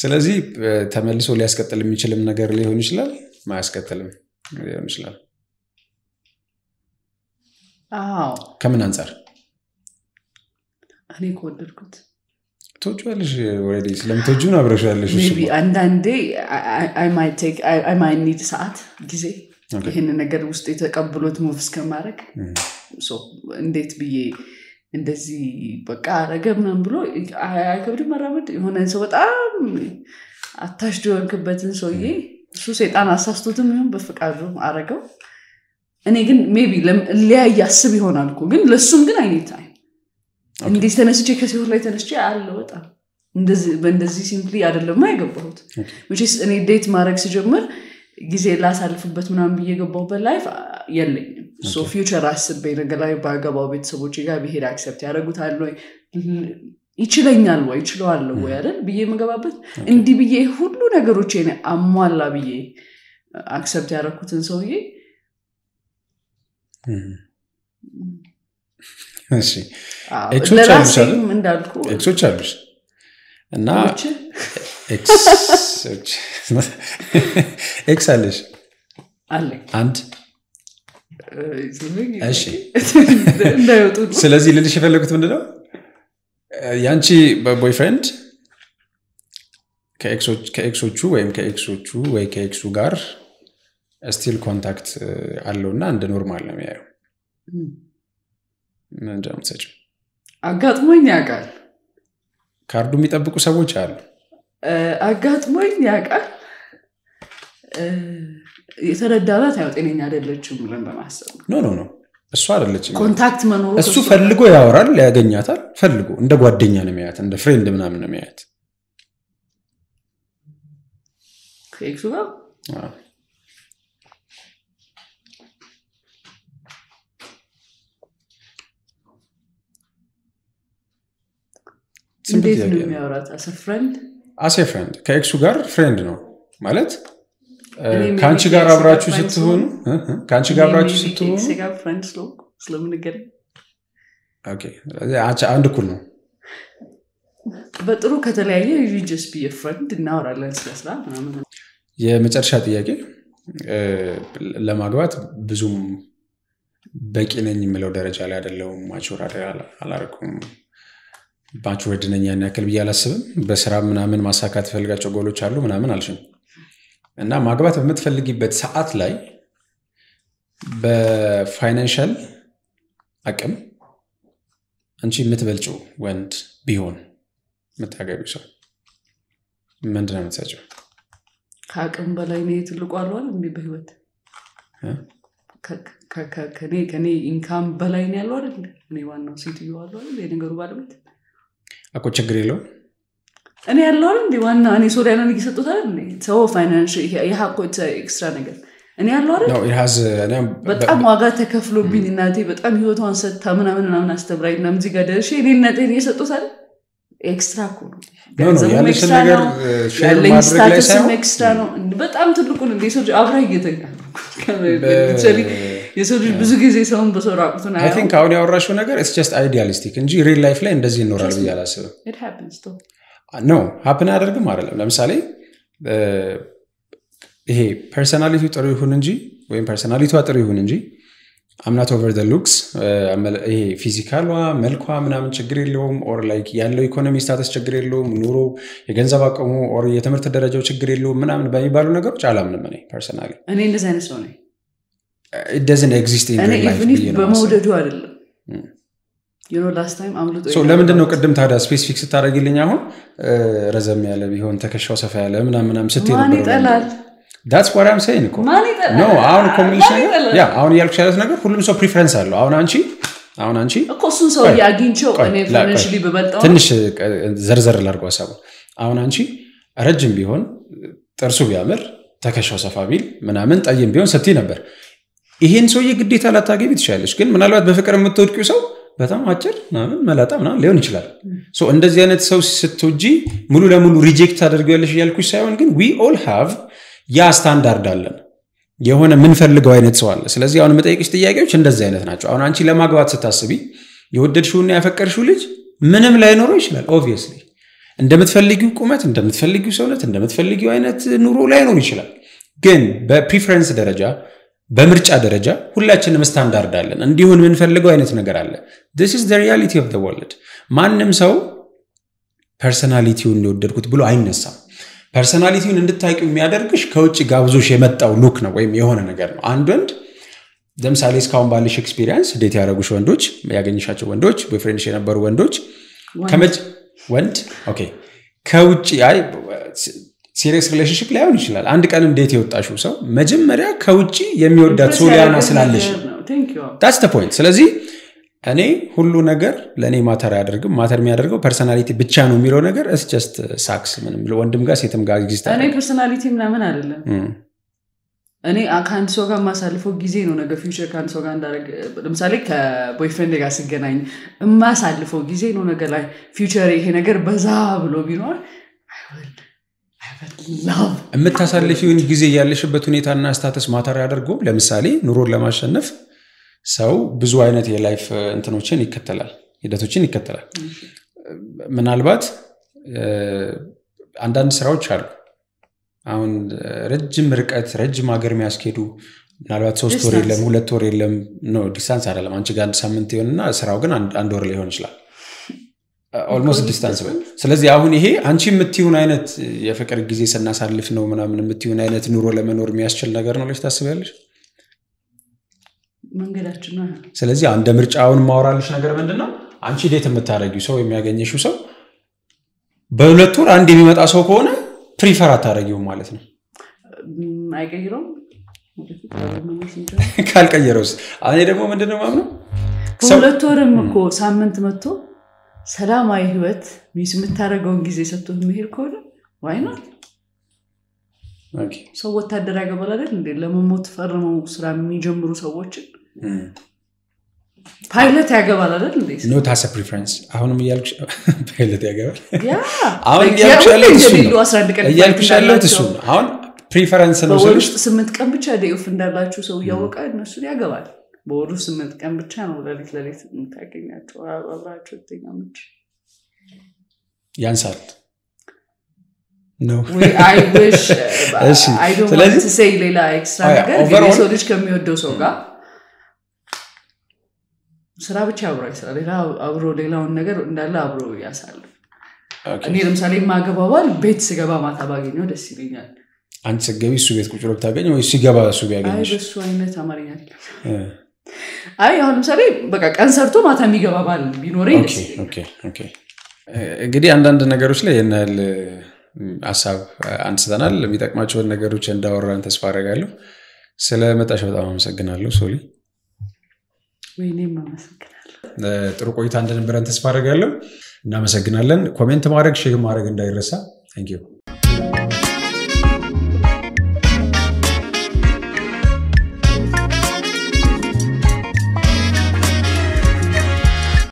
ስለዚህ ተመልሶ ሊያስቀጥል የሚችልም ነገር ሊሆን ይችላል፣ ማያስቀጥልም ሊሆን ይችላል። ከምን አንጻር እኔ ከወደድኩት ትወጪዋለሽ ኦልሬዲ ስለምትወጂው ነው አብረሻለሽ አንዳንዴ አይ ሰዓት ጊዜ ይህን ነገር ውስጥ የተቀብሎት ሙቭ እስከማድረግ እንዴት ብዬ እንደዚህ በቃ አረገ ምናምን ብሎ አይከብድም መራመድ የሆነ ሰው በጣም አታሽዶ የሆንክበትን ሰውዬ እሱ ሴጣን አሳስቶትም ይሁን በፍቃዱ አረገው እኔ ግን ሜቢ ሊያይ አስብ ይሆናል እኮ ግን ለእሱም ግን አይኔታ እንዴት ተነስቼ ከሲሆን ላይ ተነስቼ አለ ወጣ በእንደዚህ ሲምፕሊ አደለም የገባሁት መቼስ እኔ ዴት ማድረግ ስጀምር ጊዜ ላሳልፍበት ምናምን ብዬ የገባሁበት ላይፍ የለኝም ፊውቸር አስቤ ነገር ላይ ባገባው ቤተሰቦች ጋር ብሄድ አክሰፕት ያደረጉታል ወይ ይችለኛል ወይ ይችለዋለ ወይ hmm. አይደል ብዬ የምገባበት እንዲህ ብዬ ሁሉ ነገሮች አሟላ ብዬ አክሰፕት ያደረኩትን ሰውዬ ኤክሶች አሉ እና ኤክስ አለሽ አንድ ስለዚህ ልልሽ የፈለጉት ምንድነው ያንቺ ቦይፍሬንድ ከኤክሶቹ ወይም ከኤክሶቹ ወይ ከኤክሱ ጋር ስቲል ኮንታክት አለው እና እንደ ኖርማል ነው የሚያየው ምንደምሰጭ አጋጥሞኝ ያውቃል ካርዱ የሚጠብቁ ሰዎች አሉ አጋጥሞኝ ያውቃል የተረዳላት ያው ጤነኛ አይደለችም ብለን በማሰብ ኖ ኖ ኖ እሱ አደለች ኮንታክት መኖሩ እሱ ፈልጎ ያወራል ያገኛታል ፈልጎ እንደ ጓደኛ ነው የሚያያት እንደ ፍሬንድ ምናምን ነው የሚያያት ከኤክሱ ጋር እንዴት አሴ ፍሬንድ ከኤክሱ ጋር ፍሬንድ ነው ማለት ከአንቺ ጋር አብራችሁ ስትሆኑ ከአንቺ ጋር አብራችሁ ስትሆኑ አንድ እኩል ነው። በጥሩ ከተለያየ እናወራለን ስለስራ የመጨረሻ ጥያቄ ለማግባት ብዙም በቂ ነኝ የምለው ደረጃ ላይ አደለውም ማቸር አላረኩም ባችወርድ ነኝ ያን ያክል ብዬ አላስብም። በስራ ምናምን ማሳካት ትፈልጋቸው ጎሎች አሉ ምናምን አልሽም እና ማግባት በምትፈልጊበት ሰዓት ላይ በፋይናንሻል አቅም አንቺ የምትበልጭው ወንድ ቢሆን የምታገቢ ሰው ምንድን ነው የምትሰጪው? ከአቅም በላይ ነው ትልቁ አልዋል እንዲ በህይወት ከኔ ኢንካም በላይ ነው ያለው አይደል? እኔ ዋናው ሴትዮዋ አለዋል የነገሩ ባለቤት እኮ ችግር የለው እኔ ያለውን እንዲ ዋና እኔ ሶሪያንን እየሰጡታል ሰው ፋይናንሽል የሀቆ ኤክስትራ ነገር እኔ ያለው በጣም ዋጋ ተከፍሎብኝ እናቴ በጣም ህይወቷን ሰጥታ ምናምን ምናምን አስተምራኝ ምናምን እዚህ ጋር ደርሼ እኔ እናቴን እየሰጡታል ኤክስትራ እኮ ያለኝ ስታትስም ኤክስትራ ነው በጣም ትልቁን እንደ ሰው አብራ እየተጋ ነው የሰው ልጅ ብዙ ጊዜ ሰውን በሰው ራቁቱን ቲንክ አሁን ያወራሽው ነገር ስ ጀስት አይዲያሊስቲክ እንጂ ሪል ላይፍ ላይ እንደዚህ ይኖራል ብዬ አላስብም ኖ ሀፕን uh, አደርግም አይደለም ለምሳሌ uh, ይሄ ፐርሰናሊቲው ጥሩ ይሁን እንጂ ወይም ፐርሰናሊቷ ጥሩ ይሁን እንጂ አምናት ኦቨር ደ ሉክስ ይሄ ፊዚካሏ መልኳ ምናምን ችግር የለውም ኦር ላይክ ያለው ኢኮኖሚ ስታተስ ችግር የለውም ኑሮ የገንዘብ አቅሙ ኦር የትምህርት ደረጃው ችግር የለውም ምናምን በሚባሉ ነገሮች አላምንም እኔ ፐርሰናሊ እኔ እንደዚህ አይነት ሰው ነኝ በመውደዱ አይደለም hmm. ለምንድን ነው ቅድም ታዲያ ስፔሲፊክ ስታደረግልኝ አሁን ረዘም ያለ ቢሆን ተከሻው ሰፋ ያለ ምናምናም ስት ይጠላል አሁን አሁን እያልኩሽ ያለት ነገር ሁሉም ሰው ፕሪፈረንስ አለው አሁን አንቺ አሁን አንቺ እሱን ሰው ትንሽ ዘርዘር ላርጎ ሀሳቡ አሁን አንቺ ረጅም ቢሆን ጥርሱ ቢያምር ተከሻው ሰፋ ቢል ምናምን ጠይም ቢሆን ስቲ ነበር ይሄን ሰውዬ ግዴታ ላታገቢ ትችላለች። ግን ምናልባት በፍቅር የምትወድቂው ሰው በጣም አጭር ምናምን መላጣ ምናምን ሊሆን ይችላል። እንደዚህ አይነት ሰው ስትወጂ ሙሉ ለሙሉ ሪጀክት ያለሽ እያልኩሽ ሳይሆን ግን ዊ ኦል ሃቭ ያ ስታንዳርድ አለን የሆነ የምንፈልገው አይነት ሰው አለ። ስለዚህ አሁን የምጠይቅሽ ጥያቄዎች እንደዚህ አይነት ናቸው። አሁን አንቺ ለማግባት ስታስቢ የወደድሽውና ያፈቀርሽው ልጅ ምንም ላይኖረው ይችላል። ኦብቪየስሊ እንደምትፈልጊው ቁመት፣ እንደምትፈልጊው ሰውነት፣ እንደምትፈልጊው አይነት ኑሮ ላይኖር ይችላል። ግን በፕሪፈረንስ ደረጃ በምርጫ ደረጃ ሁላችንም ስታንዳርድ አለን። እንዲሁን የምንፈልገው አይነት ነገር አለ። ዲስ ሪያሊቲ ኦፍ ዘ ወርልድ። ማንም ሰው ፐርሰናሊቲውን የወደድኩት ብሎ አይነሳም። ፐርሰናሊቲውን እንድታቂ የሚያደርግሽ ከውጭ ጋብዞሽ የመጣው ሉክ ነው ወይም የሆነ ነገር ነው። አንድ ወንድ ለምሳሌ እስካሁን ባለሽ ኤክስፒሪየንስ ዴት ያደረጉሽ ወንዶች፣ ያገኘሻቸው ወንዶች፣ ቦይፍሬንድሽ የነበሩ ወንዶች ወንድ ኦኬ ከውጭ ሲሪየስ ሪሌሽንሽፕ ላይሆን ይችላል። አንድ ቀን እንዴት የወጣሽው ሰው መጀመሪያ ከውጭ የሚወዳት ሶሊያና ስላለሽ ታስ ፖይንት። ስለዚህ እኔ ሁሉ ነገር ለእኔ ማተር አያደርግም። ማተር የሚያደርገው ፐርሰናሊቲ ብቻ ነው የሚለው ነገር እስ ሳክስ ምንም ወንድም ጋር ሴትም ጋር ጊዜ እኔ ፐርሶናሊቲ ምናምን አይደለም እኔ ከአንድ ሰው ጋር የማሳልፈው ጊዜ ነው ነገ ፊውቸር ከአንድ ሰው ጋር እንዳደረግ ለምሳሌ ከቦይፍሬንድ ጋር ስገናኝ የማሳልፈው ጊዜ ነው ነገ ላይ ፊውቸር ይሄ ነገር በዛ ብሎ ቢኖር አይወልድ የምታሳልፊውን ጊዜ ያለሽበት ሁኔታና ስታተስ ማተር ያደርጎ ለምሳሌ ኑሮን ለማሸነፍ ሰው ብዙ አይነት የላይፍ እንትኖችን ይከተላል፣ ሂደቶችን ይከተላል። ምናልባት አንዳንድ ስራዎች አሉ። አሁን ረጅም ርቀት ረጅም ሀገር የሚያስኬዱ ምናልባት ሶስት ወር የለም ሁለት ወር የለም፣ ዲስታንስ አይደለም። አንቺ ጋር አንድ ሳምንት ይሆንና ስራው ግን አንድ ወር ሊሆን ይችላል። ኦልሞስት ዲስታንስ ወይ ስለዚህ አሁን ይሄ አንቺ የምትይሁን አይነት የፍቅር ጊዜ ስናሳልፍ ነው ምናምን የምትይሁን አይነት ኑሮ ለመኖር የሚያስችል ነገር ነው ብለሽ ታስቢያለሽ መንገዳችን ስለዚህ አንደ ምርጫውን አሁን ማወራልሽ ነገር ምንድነው አንቺ ዴት የምታደረጊው ሰው የሚያገኘሽው ሰው በሁለት ወር አንድ የሚመጣ ሰው ከሆነ ፕሪፈር አታደረጊውም ማለት ነው ካልቀየረውስ እኔ ደግሞ ምንድነው ማምነው በሁለት ወርም እኮ ሳምንት መጥቶ ሰላማዊ ህይወት ሚስ የምታደርገውን ጊዜ ሰጥቶ መሄድ ከሆነ ዋይናት ሰው ወታደር ያገባል አይደል እንዴ? ለመሞት ፈርመው ስራ የሚጀምሩ ሰዎችን ፓይለት ያገባል አይደል እንዴ? ኖት ታሰ ፕሪፈረንስ አሁንም እያልኩሽ ፓይለት ያገባል። አሁን እያልኩሻለሁ ያለሁት እሱ ነው። አሁን ፕሪፈረንስ ነው ስልሽ ስምንት ቀን ብቻ ደዮፍ እንዳላችሁ ሰው እያወቀ እነሱን ያገባል። በወሩ ስምንት ቀን ብቻ ነው ለሊት ለሊት የምታገኛቸው አብራቸው የተኛመች ያንሳል ነው። uh, ሌላ ኤክስትራ oh, ነገር የሰው ልጅ ከሚወደው ሰው ጋር mm. ስራ ብቻ አብሮ ይስራ፣ ሌላ አብሮ ሌላውን ነገር እንዳለ አብሮ ያሳልፍ። እኔ ለምሳሌ ማገባባል ቤት ስገባ ማታ ባገኘው ደስ ይለኛል። አንድ ስገቢ እሱ ቤት ቁጭ ብታገኝ ወይ ሲገባ እሱ ቢያገኝ በሱ አይነት አማርኛ አይ አሁን ለምሳሌ በቃ ቀን ሰርቶ ማታ የሚገባ ባል ቢኖረ እንግዲህ አንዳንድ ነገሮች ላይ ይህን ሀሳብ አንስተናል የሚጠቅማቸውን ነገሮች እንዳወራን ተስፋ አደርጋለሁ ስለ መጣሽ በጣም አመሰግናለሁ ሶሊ ጥሩ ቆይታ እንደነበረን ተስፋ አደርጋለሁ እናመሰግናለን ኮሜንት ማድረግ ሼር ማድረግ እንዳይረሳ ንኪዩ